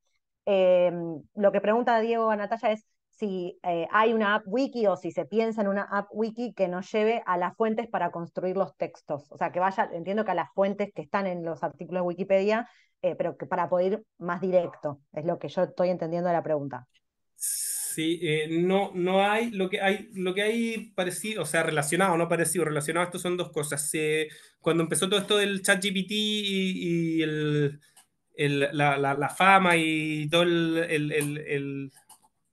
Em, lo que pregunta Diego a Natalia es, si eh, hay una app wiki o si se piensa en una app wiki que nos lleve a las fuentes para construir los textos. O sea, que vaya, entiendo que a las fuentes que están en los artículos de Wikipedia, eh, pero que para poder ir más directo, es lo que yo estoy entendiendo de la pregunta. Sí, eh, no, no hay lo que hay, lo que hay parecido, o sea, relacionado, no parecido, relacionado, esto son dos cosas. cuando empezó todo esto del chat GPT y, la, fama y todo el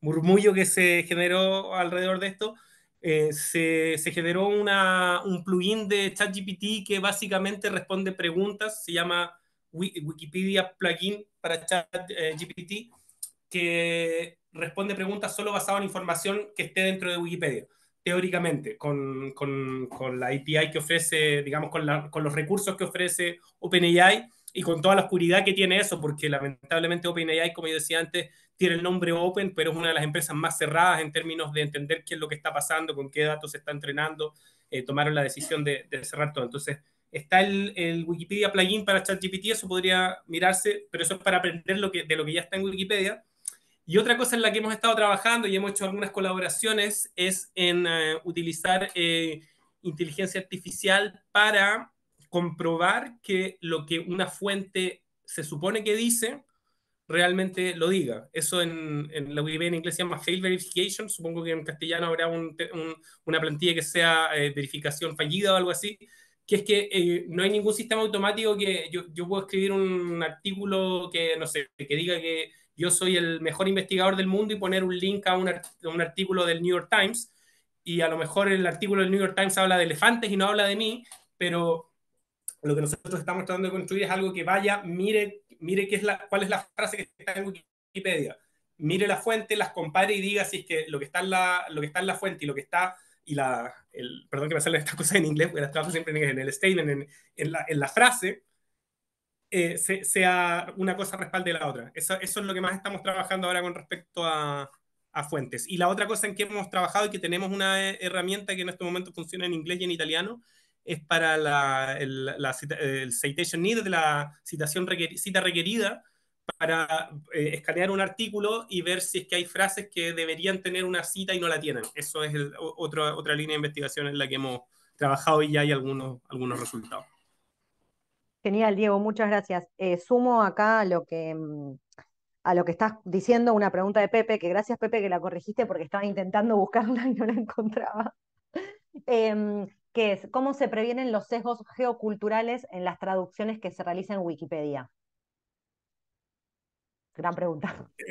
murmullo que se generó alrededor de esto, eh, se, generó un plugin de ChatGPT que básicamente responde preguntas, se llama Wikipedia Plugin para ChatGPT, que responde preguntas solo basado en información que esté dentro de Wikipedia, teóricamente, con, la API que ofrece, digamos, con, con los recursos que ofrece OpenAI y con toda la oscuridad que tiene eso, porque lamentablemente OpenAI, como yo decía antes, tiene el nombre Open, pero es una de las empresas más cerradas en términos de entender qué es lo que está pasando, con qué datos se está entrenando, eh, tomaron la decisión de, cerrar todo. Entonces, está el, Wikipedia plugin para ChatGPT, eso podría mirarse, pero eso es para aprender lo que, de lo que ya está en Wikipedia. Y otra cosa en la que hemos estado trabajando y hemos hecho algunas colaboraciones es en eh, utilizar eh, inteligencia artificial para comprobar que lo que una fuente se supone que dice realmente lo diga. Eso en, en la Wikipedia en inglés se llama fail verification, supongo que en castellano habrá una plantilla que sea eh, verificación fallida o algo así, que es que eh, no hay ningún sistema automático que yo, yo, puedo escribir un artículo que, no sé, que diga que yo soy el mejor investigador del mundo y poner un link a un artículo del New York Times, y a lo mejor el artículo del New York Times habla de elefantes y no habla de mí, pero lo que nosotros estamos tratando de construir es algo que vaya, mire mire qué es la, cuál es la frase que está en Wikipedia, mire la fuente, las compare y diga si es que lo que está en la, lo que está en la fuente y lo que está, y la, el, perdón que me salen estas cosas en inglés, porque las siempre en, en el statement, en, en, la, frase, eh, sea una cosa respalde la otra. Eso, es lo que más estamos trabajando ahora con respecto a, a fuentes. Y la otra cosa en que hemos trabajado y que tenemos una eh, herramienta que en este momento funciona en inglés y en italiano, es para el, citation need de la citación cita requerida para eh, escanear un artículo y ver si es que hay frases que deberían tener una cita y no la tienen. Eso es otra línea de investigación en la que hemos trabajado y ya hay algunos, algunos resultados. Genial, Diego, muchas gracias. Eh, sumo acá a lo que mm, a lo que estás diciendo una pregunta de Pepe, que gracias Pepe que la corregiste porque estaba intentando buscarla y no la encontraba. Em, es cómo se previenen los sesgos geoculturales en las traducciones que se realizan en Wikipedia. Gran pregunta. Eh,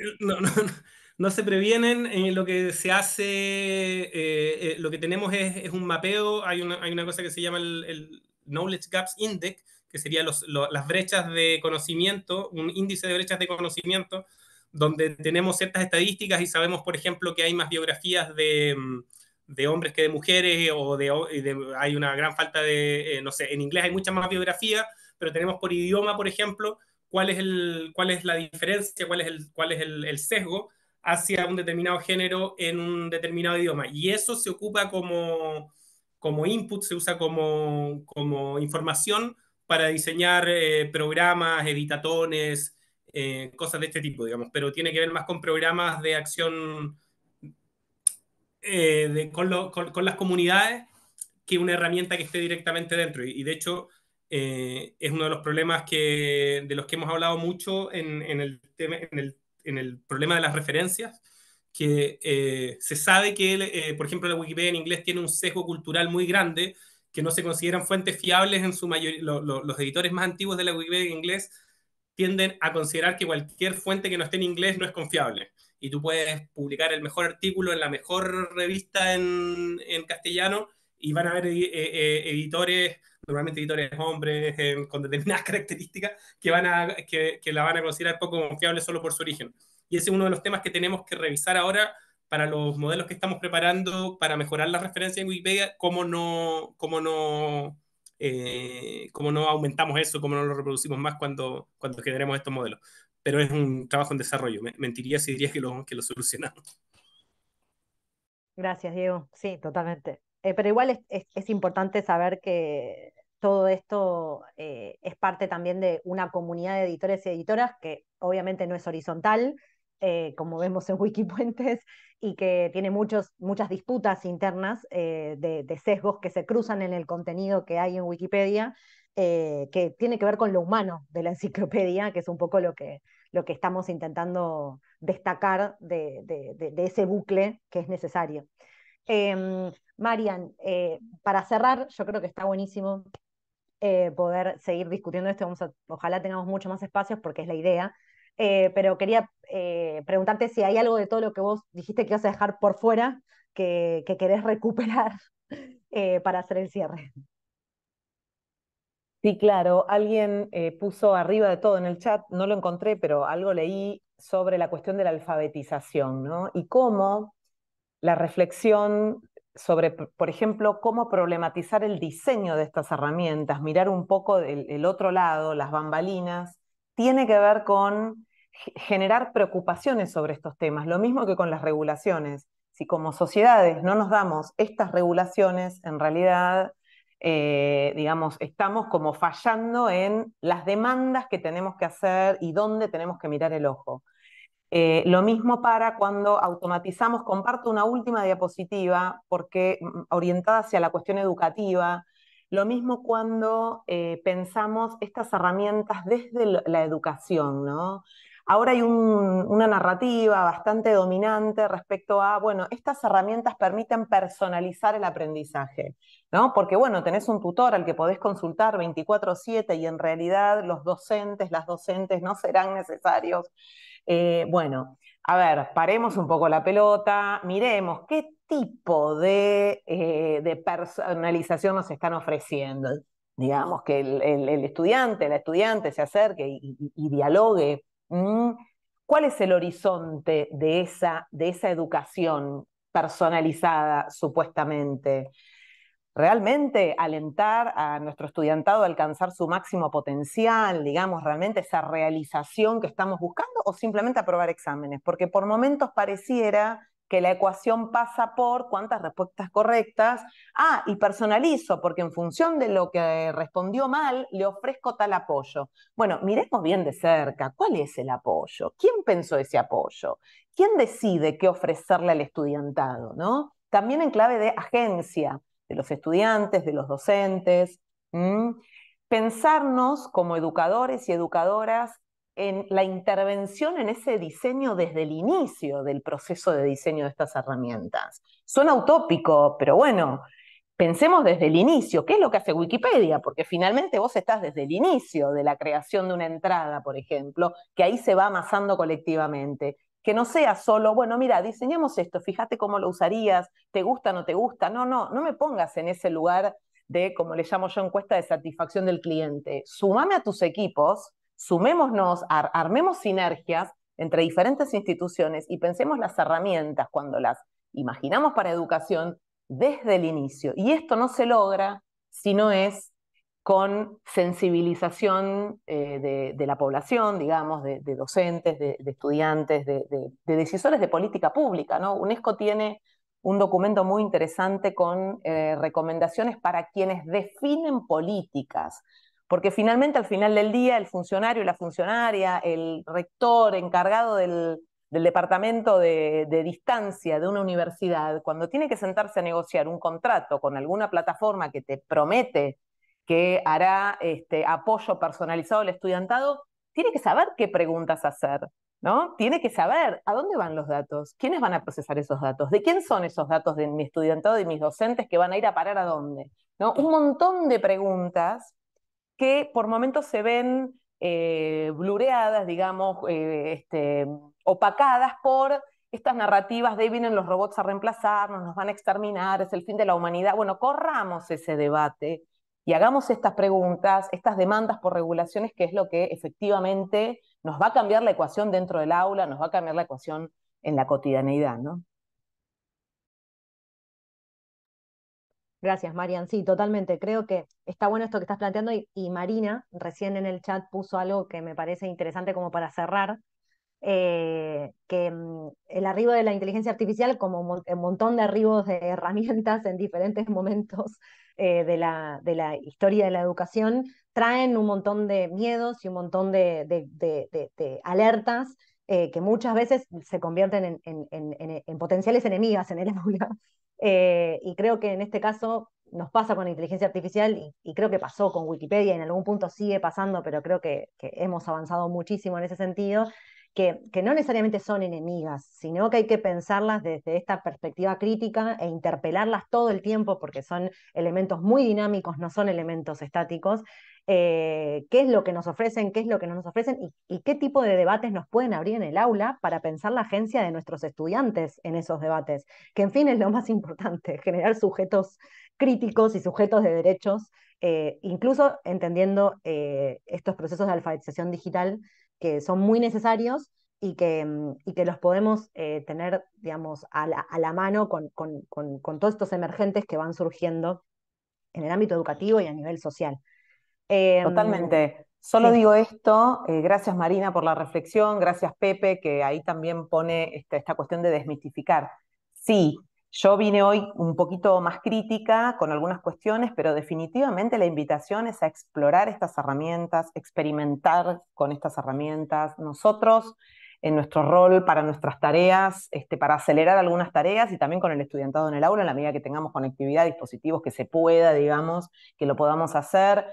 no, se previenen, eh, lo que se hace, eh, lo que tenemos es, un mapeo, hay una, cosa que se llama el, el Knowledge Gaps Index, que serían las brechas de conocimiento, un índice de brechas de conocimiento, donde tenemos ciertas estadísticas y sabemos, por ejemplo, que hay más biografías de... Mm, de hombres que de mujeres, eh, o de, hay una gran falta de, eh, no sé, en inglés hay mucha más biografía, pero tenemos por idioma, por ejemplo, cuál es, el, cuál es la diferencia, cuál es, el, cuál es el, sesgo hacia un determinado género en un determinado idioma. Y eso se ocupa como, como input, se usa como, como información para diseñar eh, programas, editatones, cosas de este tipo, digamos, pero tiene que ver más con programas de acción eh, con, las comunidades que una herramienta que esté directamente dentro. Y, de hecho, eh, es uno de los problemas que, de los que hemos hablado mucho en, el, tema, problema de las referencias, que eh, se sabe que, por ejemplo, la Wikipedia en inglés tiene un sesgo cultural muy grande, que no se consideran fuentes fiables en su mayoría, los editores más antiguos de la Wikipedia en inglés tienden a considerar que cualquier fuente que no esté en inglés no es confiable. Y tú puedes publicar el mejor artículo en la mejor revista en, en castellano y van a haber eh, eh, editores, normalmente editores hombres eh, con determinadas características, que, van a, que, que la van a considerar poco confiable solo por su origen. Y ese es uno de los temas que tenemos que revisar ahora para los modelos que estamos preparando para mejorar la referencia en Wikipedia, cómo no, cómo no eh, cómo no aumentamos eso, cómo no lo reproducimos más cuando, cuando generemos estos modelos. Pero es un trabajo en desarrollo. Mentiría si diría que lo, que lo solucionamos. Gracias, Diego. Sí, totalmente. Eh, pero igual es, importante saber que todo esto eh, es parte también de una comunidad de editores y editoras que obviamente no es horizontal, eh, como vemos en Wikipuentes, y que tiene muchos, muchas disputas internas eh, de, sesgos que se cruzan en el contenido que hay en Wikipedia, eh, que tiene que ver con lo humano de la enciclopedia, que es un poco lo que, lo que estamos intentando destacar de, ese bucle que es necesario. Em, Marian, para cerrar, yo creo que está buenísimo poder seguir discutiendo esto. Vamos ojalá tengamos mucho más espacios porque es la idea, eh, pero quería eh, preguntarte si hay algo de todo lo que vos dijiste que vas a dejar por fuera que, querés recuperar eh, para hacer el cierre. Sí, claro, alguien puso arriba de todo en el chat, no lo encontré, pero algo leí sobre la cuestión de la alfabetización, ¿no? Y cómo la reflexión sobre, por ejemplo, cómo problematizar el diseño de estas herramientas, mirar un poco el otro lado, las bambalinas, tiene que ver con generar preocupaciones sobre estos temas, lo mismo que con las regulaciones. Si como sociedades no nos damos estas regulaciones, en realidad, eh, digamos, estamos como fallando en las demandas que tenemos que hacer y dónde tenemos que mirar el ojo. Eh, lo mismo para cuando automatizamos, comparto una última diapositiva porque mm, orientada hacia la cuestión educativa, lo mismo cuando eh, pensamos estas herramientas desde la educación, ¿no? Ahora hay una narrativa bastante dominante respecto a, bueno, estas herramientas permiten personalizar el aprendizaje, ¿no? Porque, bueno, tenés un tutor al que podés consultar 24/7 y en realidad los docentes, las docentes no serán necesarios. Eh, bueno, a ver, paremos un poco la pelota, miremos qué tipo de, eh, personalización nos están ofreciendo digamos, que el, estudiante, la estudiante se acerque y dialogue Mm, ¿Cuál es el horizonte de esa, educación personalizada, supuestamente? realmente alentar a nuestro estudiantado a alcanzar su máximo potencial, digamos, realmente esa realización que estamos buscando o simplemente aprobar exámenes, porque por momentos pareciera que la ecuación pasa por cuántas respuestas correctas. Ah, y personalizo, porque en función de lo que respondió mal, le ofrezco tal apoyo. Bueno, miremos bien de cerca, ¿cuál es el apoyo? ¿Quién pensó ese apoyo? ¿Quién decide qué ofrecerle al estudiantado? ¿no? También en clave de agencia, de los estudiantes, de los docentes. Pensarnos como educadores y educadoras en la intervención en ese diseño desde el inicio del proceso de diseño de estas herramientas. Suena utópico, pero bueno, pensemos desde el inicio, ¿qué es lo que hace Wikipedia? Porque finalmente vos estás desde el inicio de la creación de una entrada, por ejemplo, que ahí se va amasando colectivamente. Que no sea solo, bueno, mira, diseñamos esto, fíjate cómo lo usarías, te gusta, no te gusta. No, no, no me pongas en ese lugar de, como le llamo yo, encuesta de satisfacción del cliente. Sumame a tus equipos sumémonos, armemos sinergias entre diferentes instituciones y pensemos las herramientas cuando las imaginamos para educación desde el inicio. Y esto no se logra si no es con sensibilización eh, de, la población, digamos, de, docentes, de, estudiantes, de, decisores de política pública. ¿no? UNESCO tiene un documento muy interesante con eh, recomendaciones para quienes definen políticas, porque finalmente al final del día el funcionario, la funcionaria, el rector encargado del, departamento de, distancia de una universidad, cuando tiene que sentarse a negociar un contrato con alguna plataforma que te promete que hará este, apoyo personalizado al estudiantado, tiene que saber qué preguntas hacer, ¿no? Tiene que saber a dónde van los datos, quiénes van a procesar esos datos, de quién son esos datos de mi estudiantado, y mis docentes que van a ir a parar a dónde, ¿no? Un montón de preguntas que por momentos se ven eh, blureadas, digamos, eh, este, opacadas por estas narrativas de vienen los robots a reemplazarnos, nos van a exterminar, es el fin de la humanidad. Bueno, corramos ese debate y hagamos estas preguntas, estas demandas por regulaciones, que es lo que efectivamente nos va a cambiar la ecuación dentro del aula, nos va a cambiar la ecuación en la cotidianeidad, ¿no? Gracias, Marian. Sí, totalmente. Creo que está bueno esto que estás planteando y, Marina recién en el chat puso algo que me parece interesante como para cerrar, eh, que mm, el arribo de la inteligencia artificial, como un montón de arribos de herramientas en diferentes momentos eh, de, la, de, la, historia de la educación, traen un montón de miedos y un montón de, alertas eh, que muchas veces se convierten en, potenciales enemigas en el aula eh, y creo que en este caso nos pasa con inteligencia artificial y, creo que pasó con Wikipedia y en algún punto sigue pasando, pero creo que, hemos avanzado muchísimo en ese sentido, que, no necesariamente son enemigas, sino que hay que pensarlas desde esta perspectiva crítica e interpelarlas todo el tiempo porque son elementos muy dinámicos, no son elementos estáticos. Eh, qué es lo que nos ofrecen, qué es lo que no nos ofrecen y, qué tipo de debates nos pueden abrir en el aula para pensar la agencia de nuestros estudiantes en esos debates, que en fin es lo más importante, generar sujetos críticos y sujetos de derechos, eh, incluso entendiendo eh, estos procesos de alfabetización digital que son muy necesarios y que, mm, y que los podemos eh, tener, digamos, a la, mano con, con, todos estos emergentes que van surgiendo en el ámbito educativo y a nivel social. Eh, Totalmente. Solo digo esto, eh, gracias Marina por la reflexión, gracias Pepe, que ahí también pone esta, esta cuestión de desmistificar. Sí, yo vine hoy un poquito más crítica con algunas cuestiones, pero definitivamente la invitación es a explorar estas herramientas, experimentar con estas herramientas. Nosotros, en nuestro rol, para nuestras tareas, este, para acelerar algunas tareas y también con el estudiantado en el aula, en la medida que tengamos conectividad, dispositivos que se pueda, digamos, que lo podamos hacer.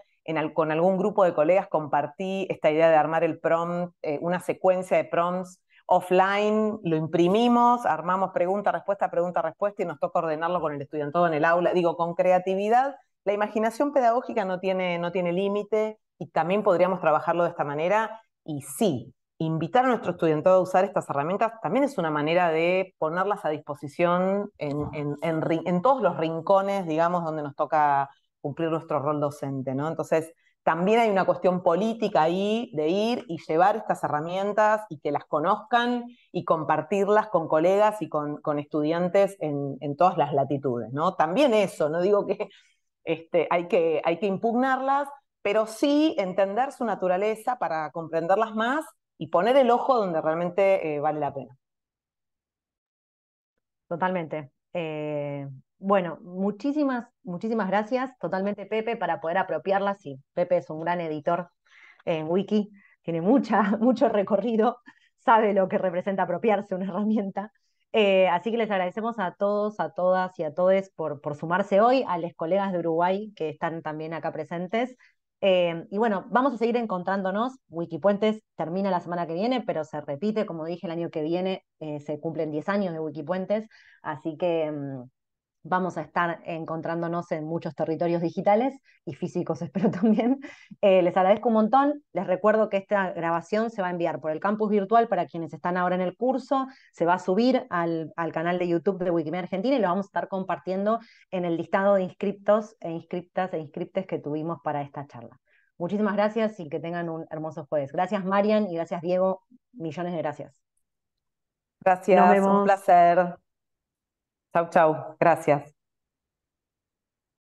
con algún grupo de colegas compartí esta idea de armar el prompt, eh, una secuencia de prompts offline, lo imprimimos, armamos pregunta, respuesta, pregunta, respuesta y nos toca ordenarlo con el estudiantado en el aula. Digo, con creatividad, la imaginación pedagógica no tiene, no tiene límite y también podríamos trabajarlo de esta manera. Y sí, invitar a nuestro estudiantado a usar estas herramientas también es una manera de ponerlas a disposición en, todos los rincones, digamos, donde nos toca cumplir nuestro rol docente, ¿no? Entonces, también hay una cuestión política ahí de ir y llevar estas herramientas y que las conozcan y compartirlas con colegas y con, estudiantes en, todas las latitudes, ¿no? También eso, no digo que, este, hay, que hay que impugnarlas, pero sí entender su naturaleza para comprenderlas más y poner el ojo donde realmente eh, vale la pena. Totalmente. Eh, bueno, muchísimas, muchísimas gracias, totalmente Pepe, para poder apropiarlas. Sí, Pepe es un gran editor en Wiki, tiene mucha, mucho recorrido, sabe lo que representa apropiarse una herramienta. Eh, así que les agradecemos a todos, a todas y a todes por, sumarse hoy, a los colegas de Uruguay que están también acá presentes. Eh, y bueno, vamos a seguir encontrándonos. Wikipuentes termina la semana que viene, pero se repite, como dije, el año que viene eh, se cumplen 10 años de Wikipuentes. Así que mm, vamos a estar encontrándonos en muchos territorios digitales y físicos, espero también. Eh, les agradezco un montón. Les recuerdo que esta grabación se va a enviar por el campus virtual para quienes están ahora en el curso. Se va a subir al, canal de YouTube de Wikimedia Argentina y lo vamos a estar compartiendo en el listado de inscriptos e inscriptas e inscriptes que tuvimos para esta charla. Muchísimas gracias y que tengan un hermoso jueves. Gracias Marian y gracias Diego. Millones de gracias. Gracias, un placer. Chau, chau. Gracias.